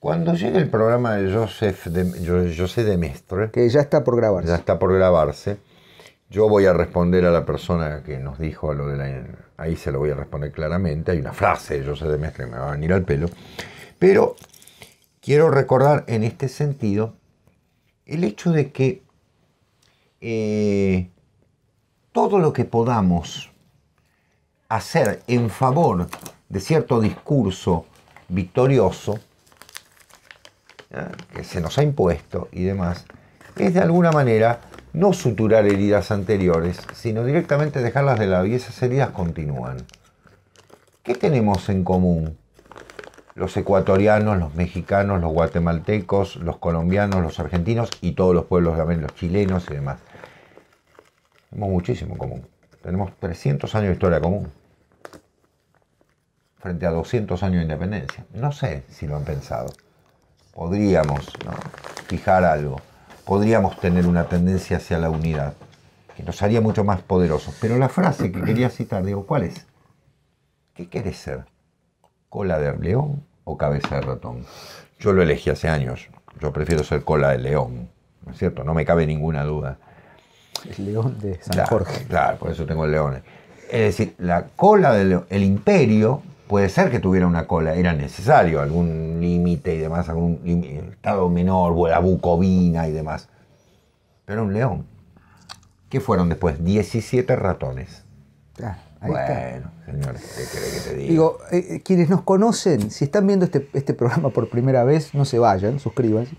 cuando llegue el programa de Joseph de, José de Mestre, que ya está por grabarse. Ya está por grabarse. Yo voy a responder a la persona que nos dijo lo de la. Ahí se lo voy a responder claramente. Hay una frase de José de Mestre que me va a venir al pelo. Pero quiero recordar en este sentido el hecho de que eh, todo lo que podamos hacer en favor de cierto discurso victorioso que se nos ha impuesto y demás, es de alguna manera no suturar heridas anteriores, sino directamente dejarlas de lado y esas heridas continúan. ¿Qué tenemos en común? Los ecuatorianos, los mexicanos, los guatemaltecos, los colombianos, los argentinos y todos los pueblos también, los chilenos y demás. Tenemos muchísimo en común. Tenemos 300 años de historia común frente a 200 años de independencia. No sé si lo han pensado podríamos fijar algo, podríamos tener una tendencia hacia la unidad, que nos haría mucho más poderosos. Pero la frase que quería citar, digo, ¿cuál es? ¿Qué querés ser? ¿Cola de león o cabeza de ratón? Yo lo elegí hace años, yo prefiero ser cola de león, ¿no es cierto? No me cabe ninguna duda. El león de San Jorge. Claro, por eso tengo el león. Es decir, la cola del el imperio puede ser que tuviera una cola, era necesario algún límite y demás, algún estado menor, la bucovina y demás. Pero un león. ¿Qué fueron después? 17 ratones. Ah, bueno, señor. ¿qué te diga? Digo, eh, eh, quienes nos conocen, si están viendo este, este programa por primera vez, no se vayan, suscríbanse.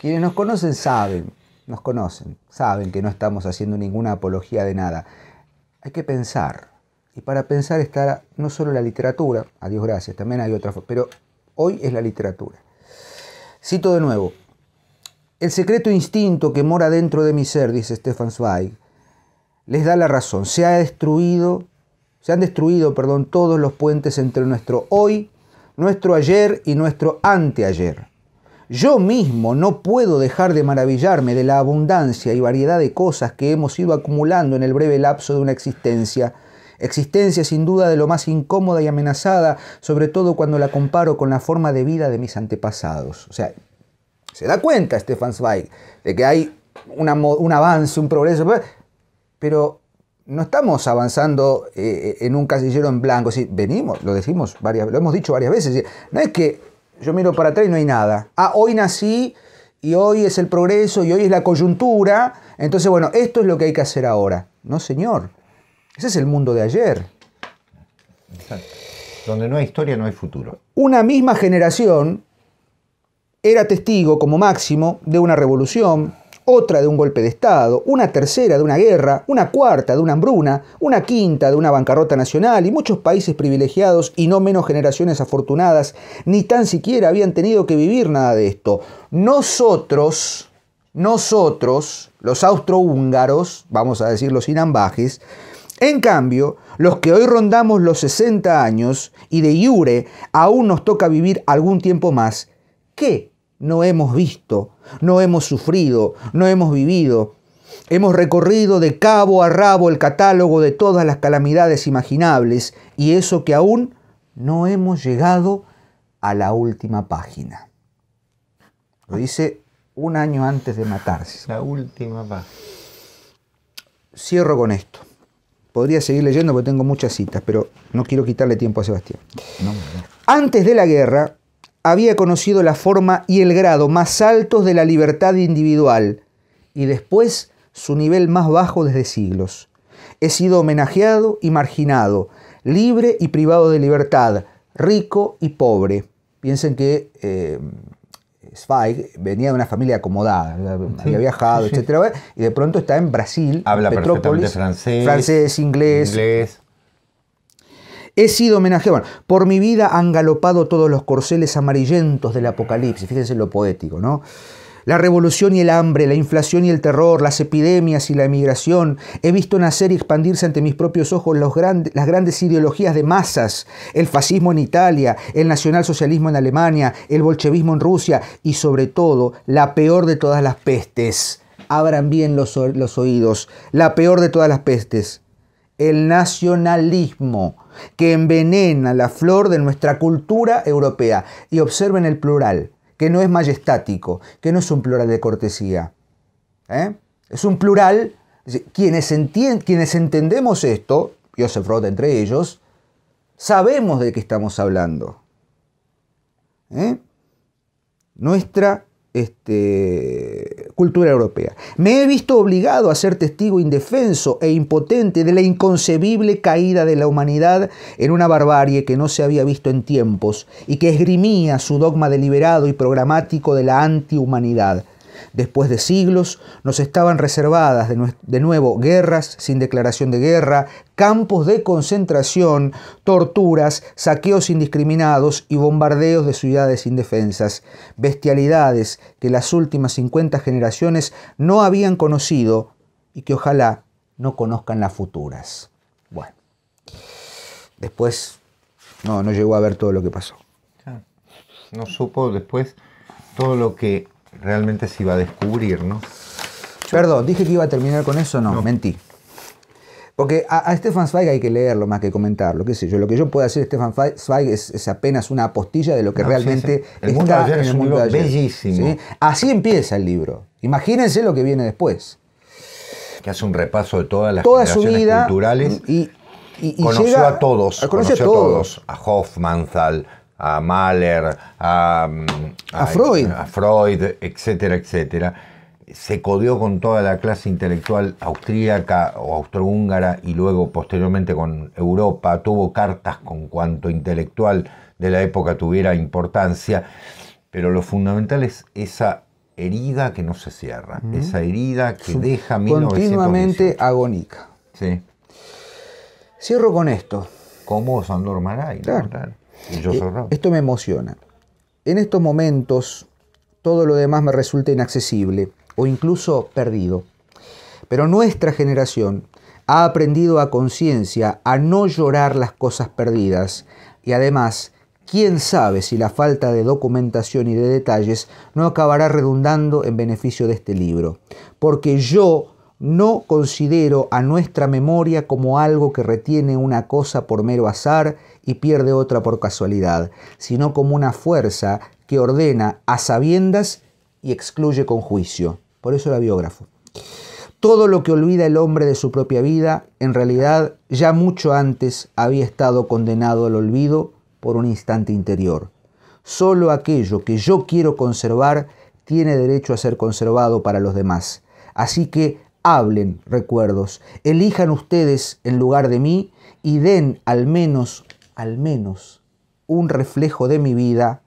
Quienes nos conocen saben, nos conocen, saben que no estamos haciendo ninguna apología de nada. Hay que pensar y para pensar está no solo la literatura, a Dios gracias, también hay otra, pero hoy es la literatura. Cito de nuevo, el secreto instinto que mora dentro de mi ser, dice Stefan Zweig, les da la razón. Se ha destruido, se han destruido, perdón, todos los puentes entre nuestro hoy, nuestro ayer y nuestro anteayer. Yo mismo no puedo dejar de maravillarme de la abundancia y variedad de cosas que hemos ido acumulando en el breve lapso de una existencia existencia sin duda de lo más incómoda y amenazada, sobre todo cuando la comparo con la forma de vida de mis antepasados. O sea, se da cuenta Stefan Zweig de que hay un avance, un progreso, pero no estamos avanzando eh, eh, en un casillero en blanco. Si venimos, lo decimos lo hemos dicho varias veces. No es que yo miro para atrás y no hay nada. Ah, hoy nací y hoy es el progreso y hoy es la coyuntura. Entonces, bueno, esto es lo que hay que hacer ahora. No, señor. Ese es el mundo de ayer. Donde no hay historia, no hay futuro. Una misma generación era testigo, como máximo, de una revolución, otra de un golpe de Estado, una tercera de una guerra, una cuarta de una hambruna, una quinta de una bancarrota nacional y muchos países privilegiados y no menos generaciones afortunadas ni tan siquiera habían tenido que vivir nada de esto. Nosotros, nosotros, los austrohúngaros, vamos a decir los inambajes, en cambio, los que hoy rondamos los 60 años y de Iure aún nos toca vivir algún tiempo más, ¿qué no hemos visto, no hemos sufrido, no hemos vivido? Hemos recorrido de cabo a rabo el catálogo de todas las calamidades imaginables y eso que aún no hemos llegado a la última página. Lo dice un año antes de matarse. La última página. Cierro con esto. Podría seguir leyendo porque tengo muchas citas, pero no quiero quitarle tiempo a Sebastián. Antes de la guerra, había conocido la forma y el grado más altos de la libertad individual y después su nivel más bajo desde siglos. He sido homenajeado y marginado, libre y privado de libertad, rico y pobre. Piensen que eh, Zweig venía de una familia acomodada, había viajado, etcétera, y de pronto está en Brasil, habla perfectamente francés, francés, inglés. He sido homenajeado. Bueno, por mi vida han galopado todos los corceles amarillentos del apocalipsis. Fíjense lo poético, ¿no? La revolución y el hambre, la inflación y el terror, las epidemias y la emigración. He visto nacer y expandirse ante mis propios ojos las grandes ideologías de masas, el fascismo en Italia, el nacionalsocialismo en Alemania, el bolchevismo en Rusia y sobre todo la peor de todas las pestes. Abran bien los oídos, la peor de todas las pestes, el nacionalismo que envenena la flor de nuestra cultura europea. Y observen el plural, que no es majestático, que no es un plural de cortesía. ¿eh? Es un plural, quienes, quienes entendemos esto, Joseph Roth entre ellos, sabemos de qué estamos hablando. ¿eh? Nuestra este, cultura europea. Me he visto obligado a ser testigo indefenso e impotente de la inconcebible caída de la humanidad en una barbarie que no se había visto en tiempos y que esgrimía su dogma deliberado y programático de la antihumanidad Después de siglos, nos estaban reservadas de, nuevo guerras sin declaración de guerra, campos de concentración, torturas, saqueos indiscriminados y bombardeos de ciudades indefensas, bestialidades que las últimas 50 generaciones no habían conocido y que ojalá no conozcan las futuras. Bueno, después no, no llegó a ver todo lo que pasó. Ah, no supo después todo lo que realmente se iba a descubrir, ¿no? Perdón, dije que iba a terminar con eso, no, mentí. Porque a, Stefan Zweig hay que leerlo más que comentarlo, qué sé yo. Lo que yo puedo hacer Stefan Zweig es, apenas una apostilla de lo que realmente es está en el mundo de Bellísimo. Así empieza el libro. Imagínense lo que viene después. Que hace un repaso de todas las Toda culturales. Y, conoció a todos. a, todos. a Hoffmanzal, a Mahler, a, mm, Freud. a etcétera, etcétera, se codió con toda la clase intelectual austríaca o austrohúngara y luego posteriormente con Europa, tuvo cartas con cuanto intelectual de la época tuviera importancia, pero lo fundamental es esa herida que no se cierra, esa herida que deja continuamente agónica. Sí. Cierro con esto. Como Sandor Maray. Claro. Eh, esto me emociona. En estos momentos todo lo demás me resulta inaccesible o incluso perdido. Pero nuestra generación ha aprendido a conciencia a no llorar las cosas perdidas y además, quién sabe si la falta de documentación y de detalles no acabará redundando en beneficio de este libro. Porque yo no considero a nuestra memoria como algo que retiene una cosa por mero azar y pierde otra por casualidad, sino como una fuerza que ordena a sabiendas y excluye con juicio. Por eso la biógrafo. Todo lo que olvida el hombre de su propia vida, en realidad ya mucho antes había estado condenado al olvido por un instante interior. Solo aquello que yo quiero conservar tiene derecho a ser conservado para los demás. Así que hablen recuerdos, elijan ustedes en lugar de mí y den al menos, al menos, un reflejo de mi vida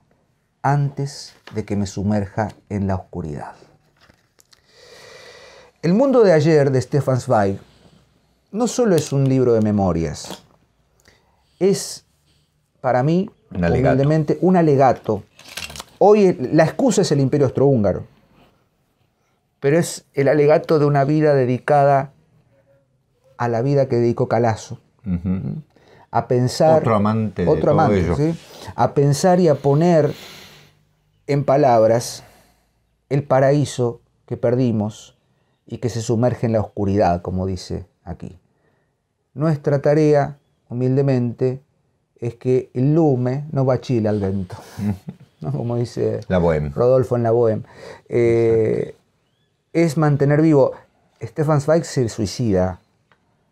antes de que me sumerja en la oscuridad. El mundo de ayer de Stefan Zweig no solo es un libro de memorias, es para mí, un un alegato. Hoy la excusa es el imperio austrohúngaro pero es el alegato de una vida dedicada a la vida que dedicó Calazo. A pensar. Otro amante. otro A pensar y a poner en palabras el paraíso que perdimos y que se sumerge en la oscuridad, como dice aquí. Nuestra tarea, humildemente, es que el lume no vacile al vento. Como dice Rodolfo en la Bohème. Eh, es mantener vivo. Stefan Zweig se suicida,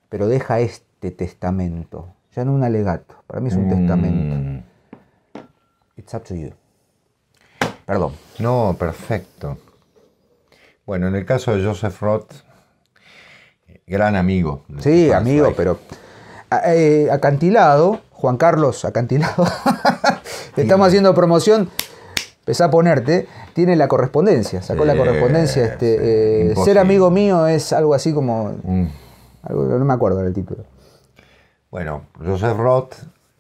pero deja este testamento, ya no un alegato, para mí es un mm. testamento. It's up to you. Perdón. No, perfecto. Bueno, en el caso de Joseph Roth, gran amigo. Sí, amigo, pero eh, acantilado, Juan Carlos acantilado. [laughs] Estamos haciendo promoción empezá a ponerte, tiene la correspondencia. Sacó la correspondencia. Este, eh, ser amigo mío es algo así como. Mm. Algo, no me acuerdo del título. Bueno, Joseph Roth,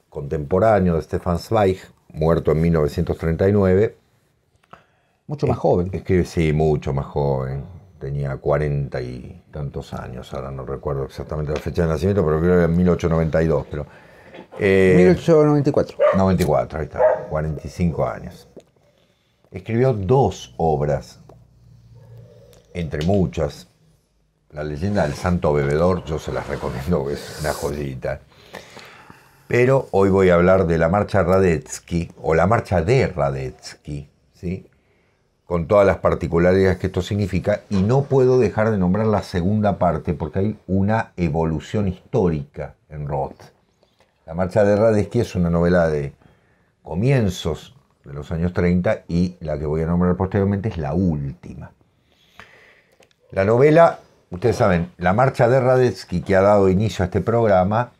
contemporáneo de Stefan Zweig, muerto en 1939. Mucho más es, joven. sí, mucho más joven. Tenía cuarenta y tantos años, ahora no recuerdo exactamente la fecha de nacimiento, pero creo que era en 1892. Pero, 1894. Eh, 94, ahí está, 45 años. Escribió dos obras, entre muchas. La leyenda del santo bebedor, yo se las recomiendo, es una joyita. Pero hoy voy a hablar de la marcha Radetzky, o la marcha de Radetzky, ¿sí? con todas las particularidades que esto significa, y no puedo dejar de nombrar la segunda parte, porque hay una evolución histórica en Roth. La marcha de Radetzky es una novela de comienzos de los años 30 y la que voy a nombrar posteriormente es la última. La novela, ustedes saben, La Marcha de Radetzky, que ha dado inicio a este programa,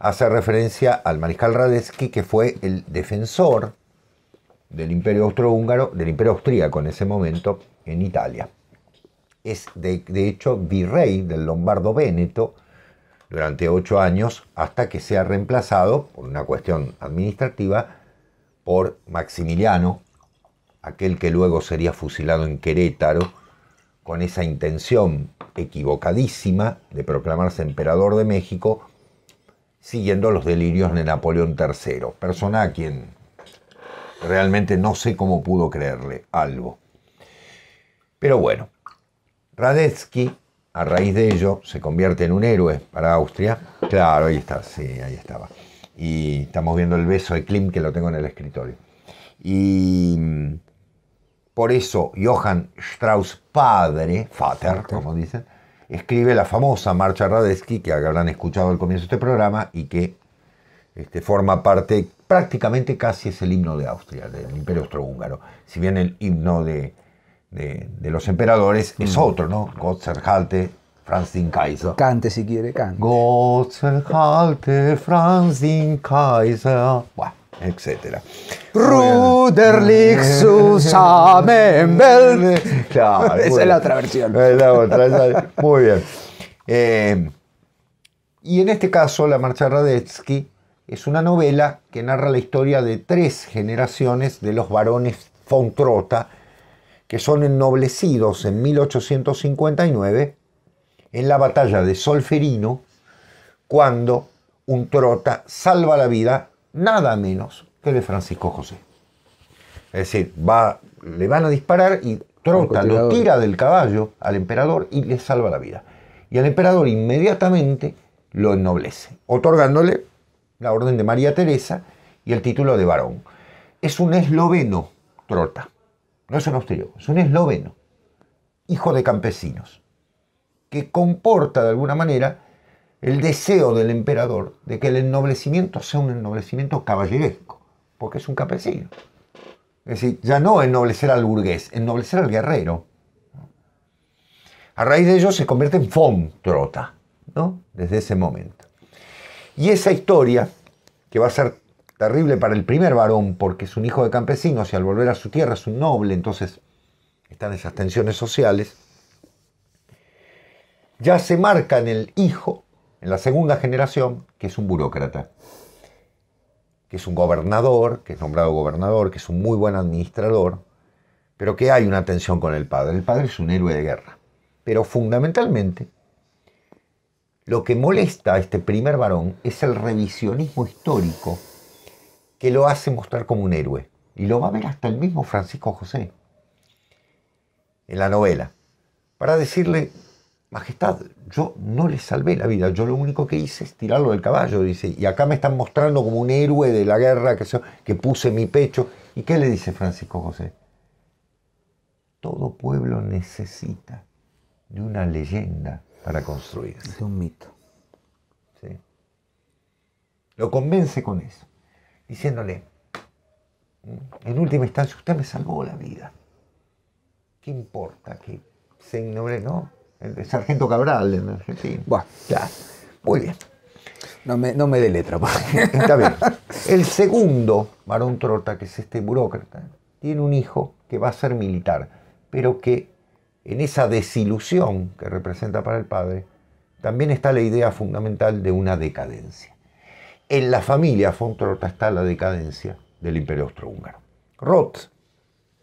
hace referencia al mariscal Radetzky, que fue el defensor del imperio austrohúngaro, del imperio austríaco en ese momento, en Italia. Es, de, hecho, virrey del Lombardo Véneto durante ocho años, hasta que se ha reemplazado, por una cuestión administrativa, por Maximiliano, aquel que luego sería fusilado en Querétaro, con esa intención equivocadísima de proclamarse emperador de México, siguiendo los delirios de Napoleón III, persona a quien realmente no sé cómo pudo creerle algo. Pero bueno, Radetzky, a raíz de ello, se convierte en un héroe para Austria. Claro, ahí está, sí, ahí estaba y estamos viendo el beso de Klim que lo tengo en el escritorio. Y mm, por eso Johann Strauss padre, Vater, como dicen, escribe la famosa Marcha Radetzky, que habrán escuchado al comienzo de este programa y que este, forma parte, prácticamente casi es el himno de Austria, del Imperio Austrohúngaro. Si bien el himno de, los emperadores es mm. otro, ¿no? Gott Franz Kaiser. Cante si quiere, cante. Gott halte Franzin Kaiser. Bueno, etcétera. Ruderlich Claro. [laughs] Esa es la otra versión. Es la otra. muy bien. Eh, y en este caso, La Marcha Radetzky es una novela que narra la historia de tres generaciones de los varones von Trota que son ennoblecidos en 1859 en la batalla de Solferino, cuando un trota salva la vida nada menos que de Francisco José. Es decir, va, le van a disparar y Trota lo tira del caballo al emperador y le salva la vida. Y al emperador inmediatamente lo ennoblece, otorgándole la orden de María Teresa y el título de varón. Es un esloveno, Trota. No es un austrío, es un esloveno, hijo de campesinos que comporta de alguna manera el deseo del emperador de que el ennoblecimiento sea un ennoblecimiento caballeresco, porque es un campesino. Es decir, ya no ennoblecer al burgués, ennoblecer al guerrero. A raíz de ello se convierte en fontrota, ¿no? Desde ese momento. Y esa historia, que va a ser terrible para el primer varón, porque es un hijo de campesinos y al volver a su tierra es un noble, entonces están esas tensiones sociales, ya se marca en el hijo, en la segunda generación, que es un burócrata, que es un gobernador, que es nombrado gobernador, que es un muy buen administrador, pero que hay una tensión con el padre. El padre es un héroe de guerra. Pero fundamentalmente, lo que molesta a este primer varón es el revisionismo histórico que lo hace mostrar como un héroe. Y lo va a ver hasta el mismo Francisco José en la novela, para decirle, Majestad, yo no le salvé la vida, yo lo único que hice es tirarlo del caballo, dice, y acá me están mostrando como un héroe de la guerra que, que puse mi pecho. ¿Y qué le dice Francisco José? Todo pueblo necesita de una leyenda para construirse. Es un mito. Lo convence con eso, diciéndole, mm, en última instancia, usted me salvó la vida. ¿Qué importa que se ignore? No, el sargento Cabral en Argentina. Bueno, Muy bien. No me, dé letra, [laughs] Está bien. El segundo, varón Trota, que es este burócrata, tiene un hijo que va a ser militar, pero que en esa desilusión que representa para el padre, también está la idea fundamental de una decadencia. En la familia von Trota está la decadencia del imperio austrohúngaro. Roth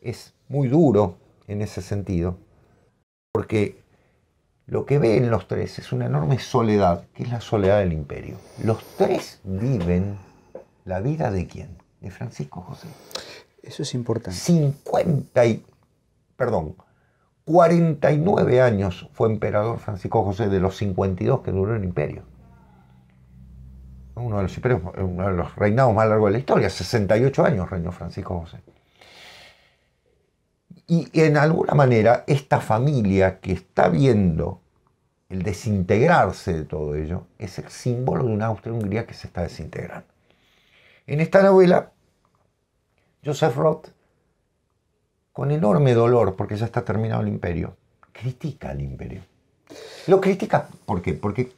es muy duro en ese sentido, porque lo que ven los tres es una enorme soledad, que es la soledad del imperio. Los tres viven la vida de quién? De Francisco José. Eso es importante. 50 y, perdón, 49 años fue emperador Francisco José de los 52 que duró el imperio. Uno de los imperios, uno de los reinados más largos de la historia, 68 años reinó Francisco José. Y en alguna manera, esta familia que está viendo el desintegrarse de todo ello es el símbolo de una Austria-Hungría que se está desintegrando. En esta novela, Joseph Roth, con enorme dolor, porque ya está terminado el imperio, critica al imperio. Lo critica, ¿por qué? Porque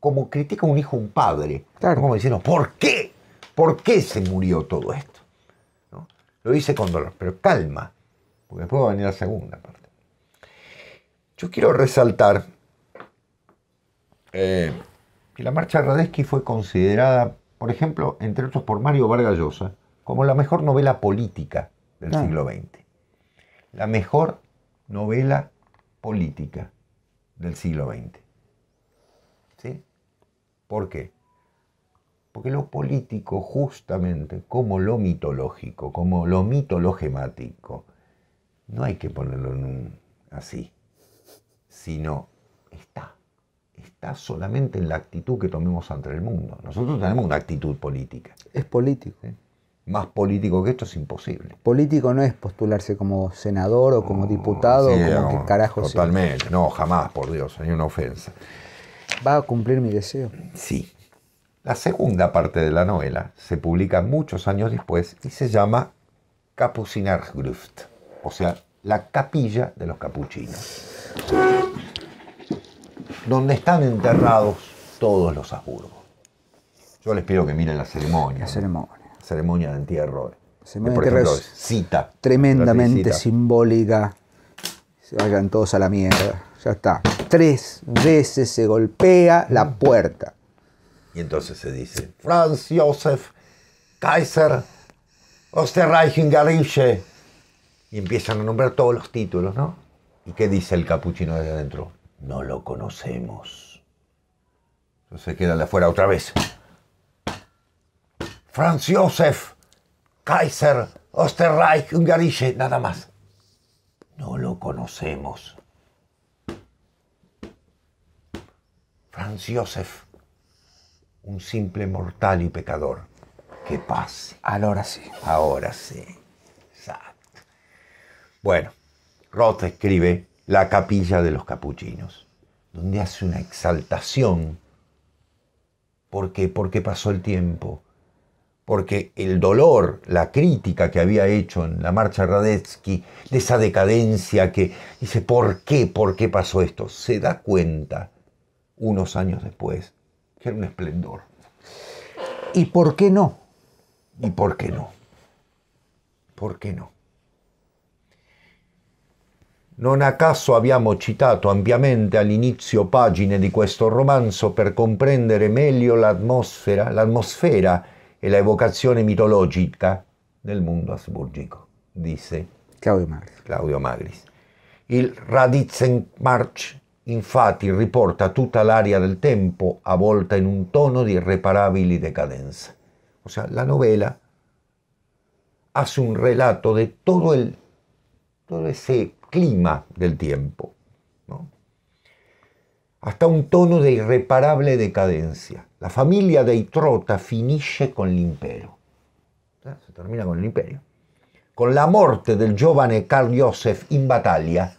como critica un hijo un padre, como diciendo, ¿por qué? ¿Por qué se murió todo esto? Lo dice con dolor, pero calma, porque después va a venir la segunda parte. Yo quiero resaltar eh, que la marcha Radetzky fue considerada, por ejemplo, entre otros por Mario Vargas Llosa, como la mejor novela política del siglo XX. La mejor novela política del siglo XX. ¿Sí? ¿Por qué? Porque lo político, justamente, como lo mitológico, como lo mitologemático, no hay que ponerlo en así, sino está. Está solamente en la actitud que tomemos ante el mundo. Nosotros tenemos una actitud política. Es político. ¿Eh? Más político que esto es imposible. Político no es postularse como senador o como diputado o como carajo Totalmente, no, jamás, por Dios, hay una ofensa. ¿Va a cumplir mi deseo? Sí. La segunda parte de la novela se publica muchos años después y se llama Kapuzinergruft o sea, la capilla de los capuchinos, donde están enterrados todos los Habsburgos. Yo les pido que miren la ceremonia. La ceremonia. ceremonia de entierro. de, entierro cita. Tremendamente simbólica. Se vayan todos a la mierda. Ya está. Tres veces se golpea la puerta. Y entonces se dice, Franz Josef Kaiser österreich y empiezan a nombrar todos los títulos, ¿no? ¿Y qué dice el capuchino de adentro? No lo conocemos. Entonces queda de afuera otra vez. Franz Josef, Kaiser, Osterreich, Ungarische, nada más. No lo conocemos. Franz Josef, un simple mortal y pecador. Que pase. Ahora sí. Ahora sí. Bueno, Roth escribe La capilla de los capuchinos, donde hace una exaltación. ¿Por qué? Porque pasó el tiempo. Porque el dolor, la crítica que había hecho en la marcha Radetzky, de esa decadencia que dice, ¿por qué? ¿Por qué pasó esto? Se da cuenta unos años después que era un esplendor. ¿Y por qué no? ¿Y por qué no? ¿Por qué no? Non a caso abbiamo citato ampiamente all'inizio pagine di questo romanzo per comprendere meglio l'atmosfera, l'atmosfera e la evocazione mitologica del mondo asburgico, disse Claudio Magris. Claudio Magris. Il Raditzenmarch infatti riporta tutta l'aria del tempo avvolta in un tono di irreparabili decadenza. O sea, la novela hace un relato di tutto il... todo ese clima del tiempo, hasta un tono de irreparable decadencia. La familia de Itrota finisce con el imperio Se termina con el imperio. Con la muerte del giovane Carl Josef in batalla,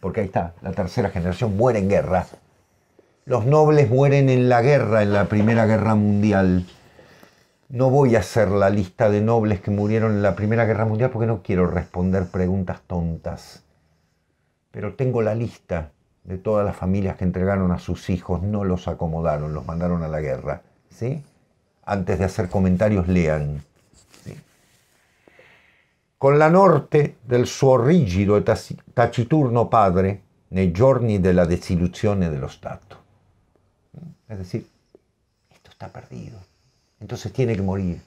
porque ahí está, la tercera generación muere en guerra. Los nobles mueren en la guerra, en la Primera Guerra Mundial. No voy a hacer la lista de nobles que murieron en la Primera Guerra Mundial porque no quiero responder preguntas tontas pero tengo la lista de todas las familias que entregaron a sus hijos, no los acomodaron, los mandaron a la guerra. ¿sí? Antes de hacer comentarios, lean. Con la norte del suo rigido e taciturno padre, nei giorni della desilusione dello Stato. ¿Mm? Es decir, esto está perdido. Entonces tiene que morir.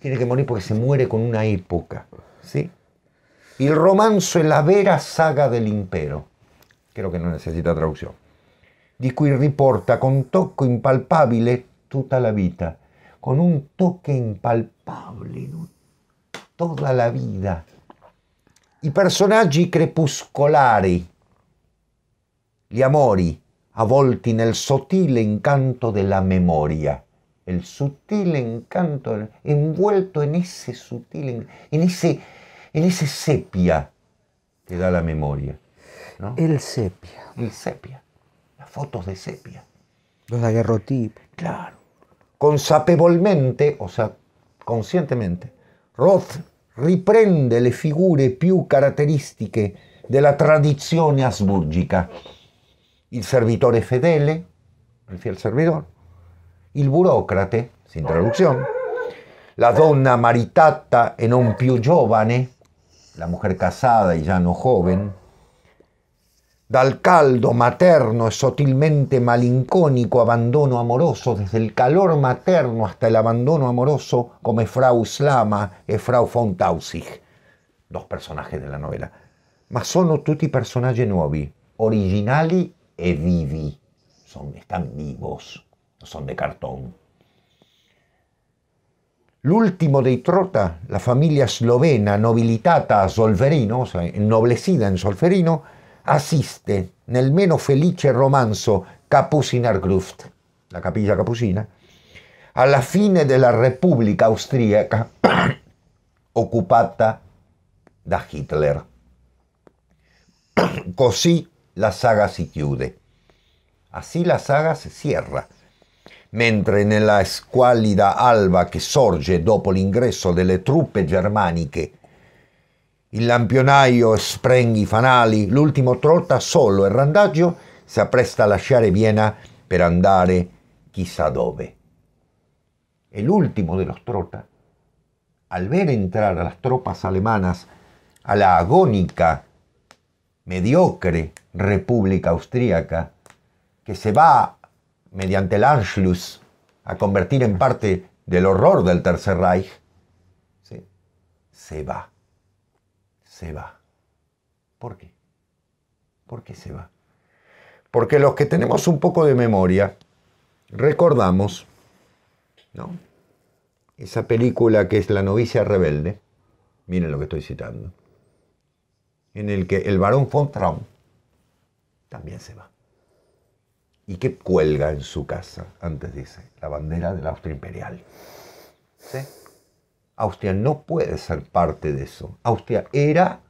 Tiene que morir porque se muere con una época. ¿sí? El romanzo es la vera saga del impero. Creo que no necesita traducción. Di cui riporta con tocco impalpable tutta la vita. Con un toque impalpable toda la vida. I personaggi crepuscolari, gli amori, avvolti nel sottile incanto la memoria. El sutil encanto, envuelto en ese sutil, en ese en ese sepia que da la memoria. ¿no? El sepia. El sepia. Las fotos de sepia. Los daguerrotipos. Claro. Consapevolmente, o sea, conscientemente, Roth riprende le figure più de la tradición asburgica. El servitore fedele, el fiel servidor, El burocrate, sin traducción, la donna maritata e non più giovane, la mujer casada y ya no joven, dal caldo materno, sotilmente malincónico, abandono amoroso, desde el calor materno hasta el abandono amoroso, como Frau Slama e Frau von Tausig, dos personajes de la novela. Ma sono tutti personaggi nuovi, originali e vivi. Son, están vivos, no son de cartón. L'ultimo dei Trota, la familia slovena nobilitata a Solferino, cioè ennoblecida in Solferino, assiste nel meno felice romanzo Capucinar la capilla capucina, alla fine la república austriaca [coughs] occupata da Hitler. [coughs] Così la saga si chiude. Así la saga se cierra. mentre nella squallida alba che sorge dopo l'ingresso delle truppe germaniche il lampionaio sprenghi i fanali, l'ultimo trotta solo e randaggio si appresta a lasciare Vienna per andare chissà dove. E l'ultimo de los trotas, al ver entrar a las tropas alemanas a la mediocre Repubblica Austriaca, che se va mediante el Anschluss, a convertir en parte del horror del Tercer Reich, se va. Se va. ¿Por qué? ¿Por qué se va? Porque los que tenemos un poco de memoria, recordamos ¿no? esa película que es La novicia rebelde, miren lo que estoy citando, en el que el varón von Traum también se va y que cuelga en su casa, antes dice, la bandera del Austria imperial. ¿Sí? Austria no puede ser parte de eso. Austria era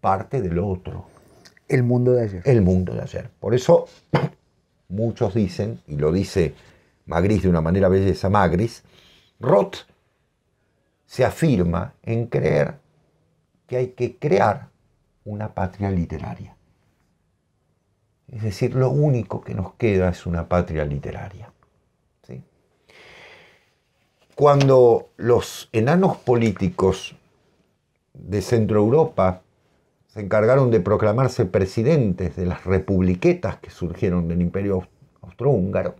parte del otro. El mundo de ayer. El mundo de ayer. Por eso [clears throat] muchos dicen, y lo dice Magris de una manera belleza, Magris, Roth se afirma en creer que hay que crear una patria literaria. Es decir, lo único que nos queda es una patria literaria. Cuando los enanos políticos de Centro Europa se encargaron de proclamarse presidentes de las republiquetas que surgieron del imperio austrohúngaro,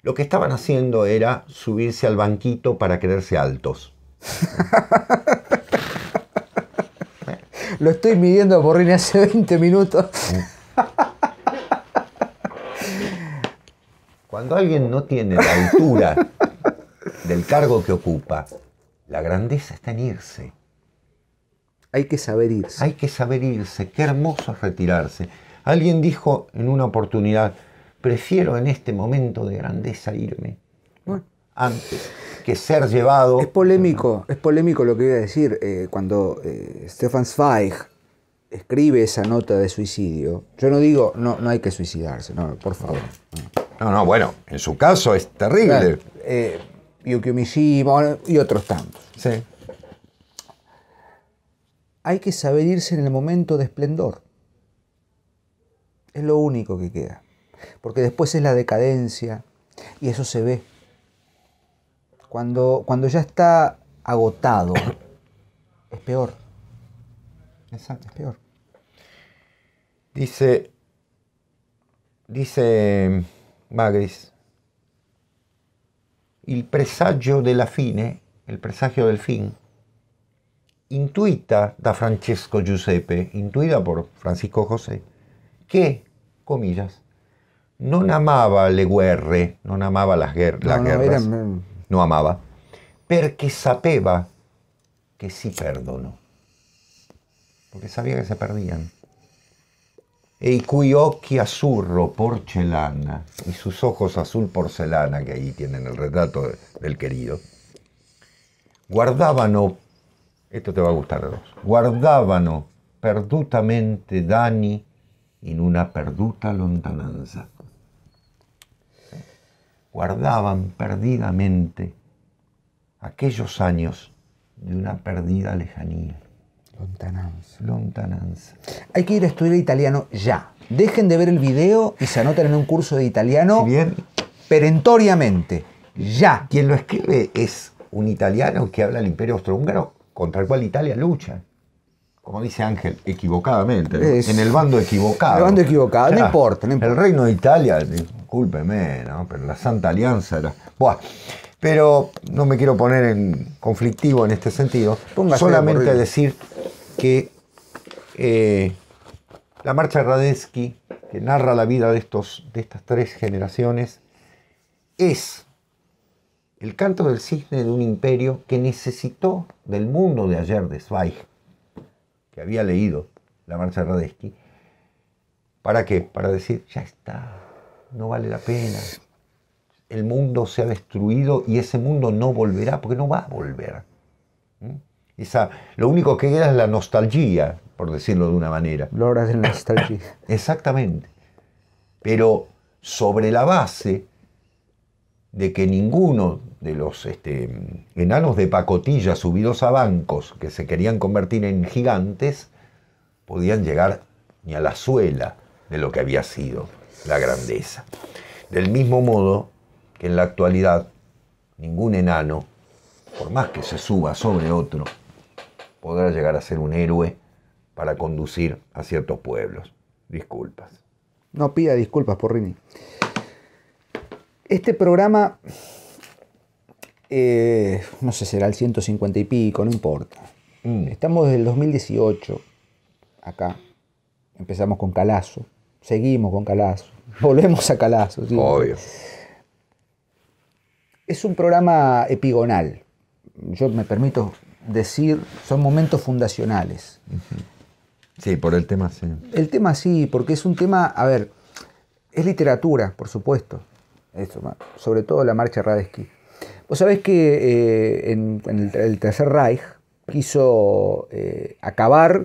lo que estaban haciendo era subirse al banquito para creerse altos. [laughs] Lo estoy midiendo a hace 20 minutos. Cuando alguien no tiene la altura del cargo que ocupa, la grandeza está en irse. Hay que saber irse. Hay que saber irse. Qué hermoso es retirarse. Alguien dijo en una oportunidad, prefiero en este momento de grandeza irme. Bueno. Antes que ser llevado. Es polémico, es polémico lo que voy a decir. Eh, cuando eh, Stefan Zweig escribe esa nota de suicidio, yo no digo, no, no hay que suicidarse, no, por favor. No, no, bueno, en su caso es terrible. Eh, y otros tantos. Hay que saber irse en el momento de esplendor. Es lo único que queda. Porque después es la decadencia y eso se ve. Cuando, cuando ya está agotado, es peor. Exacto, es peor. Dice, dice Magris, el presagio la fine, el presagio del fin, intuita da Francesco Giuseppe, intuida por Francisco José, que, comillas, no amaba le guerre, no amaba las, guerras no amaba, porque sapeva que sí perdonó, porque sabía que se perdían. Y e cui occhi azzurro porcelana, y e sus ojos azul porcelana, que ahí tienen el retrato del querido, guardábano, esto te va a gustar a dos, guardábano perdutamente Dani en una perduta lontananza guardaban perdidamente aquellos años de una perdida lejanía. Lontananza. Lontananza. Hay que ir a estudiar italiano ya. Dejen de ver el video y se anoten en un curso de italiano bien, perentoriamente. Ya. Quien lo escribe es un italiano que habla el imperio austrohúngaro contra el cual Italia lucha como dice Ángel, equivocadamente, en el bando equivocado. El bando equivocado, no, importa, El reino de Italia, discúlpeme, ¿no? Pero la Santa Alianza era. Buah. Pero no me quiero poner en conflictivo en este sentido. solamente decir que eh, la marcha Radetzky, que narra la vida de, estos, de estas tres generaciones, es el canto del cisne de un imperio que necesitó del mundo de ayer de Zweig que había leído la marcha de Radesky. ¿Para qué? Para decir, ya está, no vale la pena. El mundo se ha destruido y ese mundo no volverá, porque no va a volver. ¿Mm? Esa, lo único que queda es la nostalgia, por decirlo de una manera. Logras de nostalgia. [coughs] Exactamente. Pero sobre la base de que ninguno de los este, enanos de pacotilla subidos a bancos que se querían convertir en gigantes podían llegar ni a la suela de lo que había sido la grandeza. Del mismo modo que en la actualidad ningún enano, por más que se suba sobre otro, podrá llegar a ser un héroe para conducir a ciertos pueblos. Disculpas. No pida disculpas, por Rini. Este programa, eh, no sé, será el 150 y pico, no importa. Mm. Estamos desde el 2018 acá. Empezamos con Calazo, seguimos con Calazo, [laughs] volvemos a Calazo. Obvio. Es un programa epigonal. Yo me permito decir, son momentos fundacionales. Sí, por el tema sí. El tema sí, porque es un tema, a ver, es literatura, por supuesto sobre todo la marcha Radesky Vos sabés que eh, en, el, Tercer Reich quiso eh, acabar.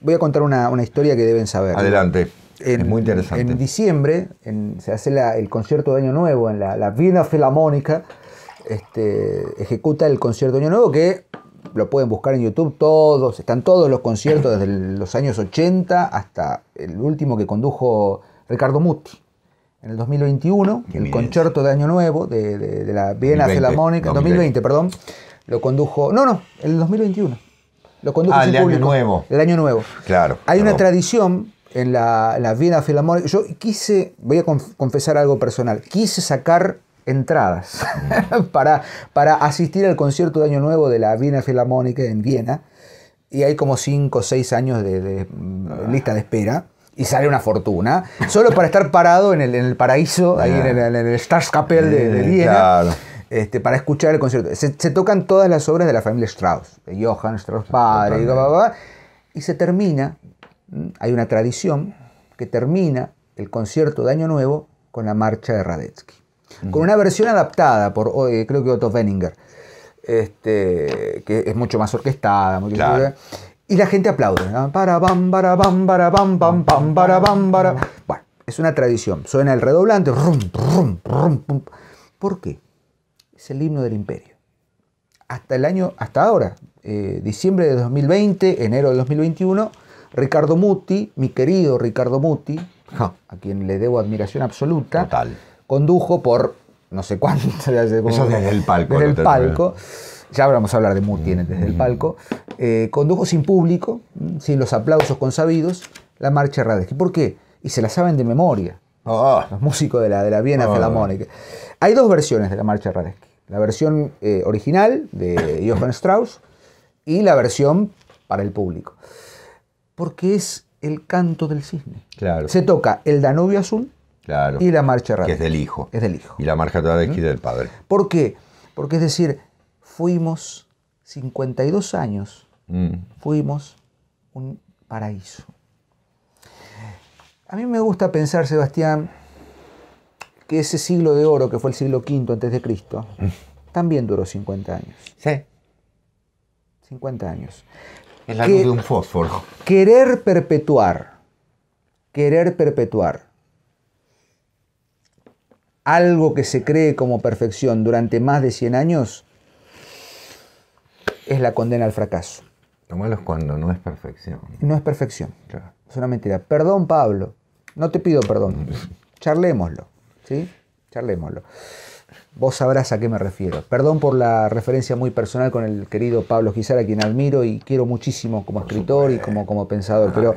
Voy a contar una, historia que deben saber. Adelante. es muy interesante. En diciembre se hace el concierto de Año Nuevo en la, la Viena Filarmónica. Este, ejecuta el concierto de Año Nuevo que lo pueden buscar en YouTube todos, están todos los conciertos desde los años 80 hasta el último que condujo Ricardo Muti en el 2021, el concierto de Año Nuevo de, la Viena Filarmónica, 2020. 2020, perdón, lo condujo. No, no, el 2021. Lo condujo ah, el Año Nuevo. El Año Nuevo. Claro. Hay una tradición en la, Viena Filarmónica. Yo quise, voy a confesar algo personal, quise sacar entradas [laughs] para, para asistir al concierto de Año Nuevo de la Viena Filarmónica en Viena. Y hay como 5 o 6 años de lista de espera y sale una fortuna, solo para estar parado en el, paraíso, ahí en el, ah. starscapel de, de, mm, Este, para escuchar el concierto. Se, tocan todas las obras de la familia Strauss, de Johann Strauss padre, y, y se termina, mm, hay una tradición que termina el concierto de Año Nuevo con la marcha de Radetzky, con una versión adaptada por, eh, creo que Otto Wenninger, este, que es mucho más orquestada, mucho más y la gente aplaude. Para bam, bam, bam, Bueno, es una tradición. Suena el redoblante. ¿Por qué? Es el himno del imperio. Hasta el año, hasta ahora, eh, diciembre de 2020, enero de 2021, Ricardo Muti, mi querido Ricardo Muti, a quien le debo admiración absoluta, condujo por no sé cuánto. la [laughs] Eso desde el palco. el palco ya vamos a hablar de Mutien desde el palco, eh, condujo sin público, sin los aplausos consabidos, la marcha Radetzky. ¿Por qué? Y se la saben de memoria. Ah. Los músicos de la, de la Viena oh. Ah. Hay dos versiones de la marcha Radetzky. La versión eh, original de [coughs] Johann Strauss y la versión para el público. Porque es el canto del cisne. Claro. Se toca el Danubio Azul y la marcha Radetzky. es del hijo. Es del hijo. Y la marcha Radetzky del padre. ¿Por qué? Porque es decir, fuimos 52 años, mm. fuimos un paraíso. A mí me gusta pensar, Sebastián, que ese siglo de oro, que fue el siglo V antes de Cristo, mm. también duró 50 años. Sí. 50 años. Es la luz de un fósforo. Querer perpetuar, querer perpetuar algo que se cree como perfección durante más de 100 años es la condena al fracaso. Lo malo es cuando no es perfección. No es perfección. Es una mentira. Perdón, Pablo. No te pido perdón. [laughs] Charlémoslo. ¿Sí? Charlémoslo. Vos sabrás a qué me refiero. Perdón por la referencia muy personal con el querido Pablo Gisara a quien admiro y quiero muchísimo como escritor y como, como pensador. pero ah.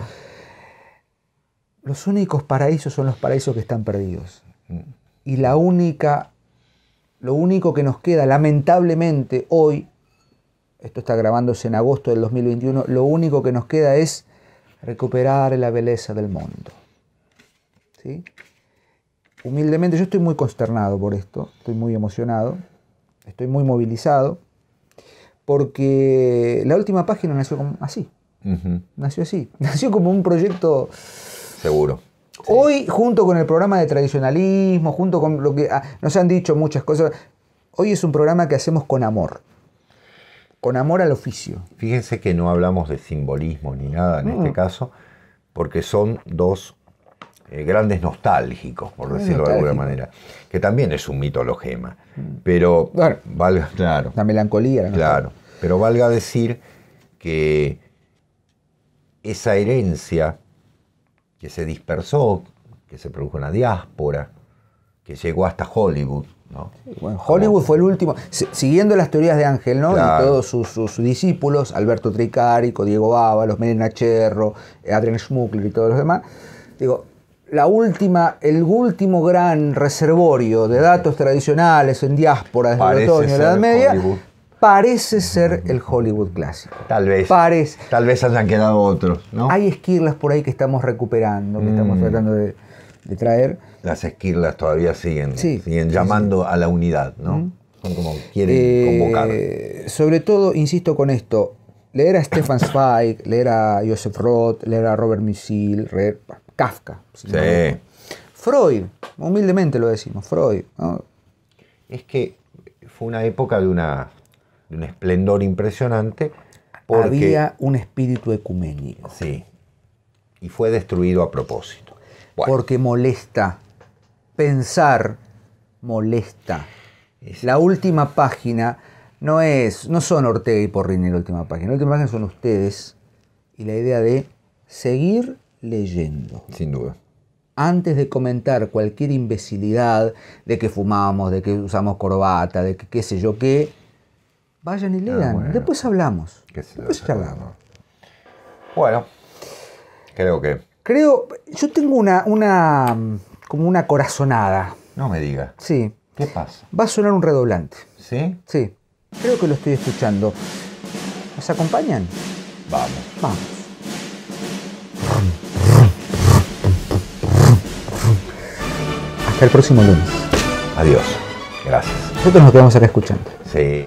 los únicos paraísos son los paraísos que están perdidos. Mm. Y la única, lo único que nos queda, lamentablemente, hoy esto está grabándose en agosto del 2021, lo único que nos queda es recuperar la belleza del mundo. ¿Sí? Humildemente, yo estoy muy consternado por esto, estoy muy emocionado, estoy muy movilizado, porque la última página nació así. Nació así, [laughs] nació como un proyecto... Seguro. Hoy, junto con el programa de tradicionalismo, junto con lo que ah, nos han dicho muchas cosas, hoy es un programa que hacemos con amor con amor al oficio. Fíjense que no hablamos de simbolismo ni nada en este caso, porque son dos eh, grandes nostálgicos, por decirlo de alguna manera, que también es un mitologema, mm. pero valga, claro. La melancolía. claro, pero valga decir que esa herencia que se dispersó, que se produjo en la diáspora, que llegó hasta Hollywood, bueno, Hollywood fue el último, siguiendo las teorías de Ángel, ¿no? Y todos sus, discípulos, Alberto Tricarico, Diego los Melena Cherro, eh, Adrián Schmuckler y todos los demás, digo, la última, el último gran reservorio de datos tradicionales en diáspora desde otoño de la Edad Media parece ser el Hollywood clásico. Tal vez. Parece. Tal vez hayan quedado otros, ¿no? Hay esquirlas por ahí que estamos recuperando, que estamos mm. tratando de traer las esquirlas todavía siguen, llamando a la unidad, ¿no? Son como quieren eh, convocar. Sobre todo, insisto con esto, leer a Stefan [coughs] Zweig, leer a Joseph Roth, leer a Robert Musil, Kafka. Freud, humildemente lo decimos, Freud. Es que fue una época de, un esplendor impresionante. Había un espíritu ecuménico. Sí. Y fue destruido a propósito. Porque molesta pensar molesta. La última página no es, no son Ortega y Porrini la última página, la última página son ustedes y la idea de seguir leyendo. Sin duda. Antes de comentar cualquier imbecilidad de que fumamos, de que usamos corbata, de que qué sé yo qué, vayan y ah, lean. Después hablamos. Después charlamos. Bueno, creo que. Creo, yo tengo una, una como una corazonada. No me diga. Sí. ¿Qué pasa? Va a sonar un redoblante. ¿Sí? Sí. Creo que lo estoy escuchando. ¿Nos acompañan? Vamos. Vamos. Hasta el próximo lunes. Adiós. Gracias. Nosotros nos quedamos acá escuchando. Sí.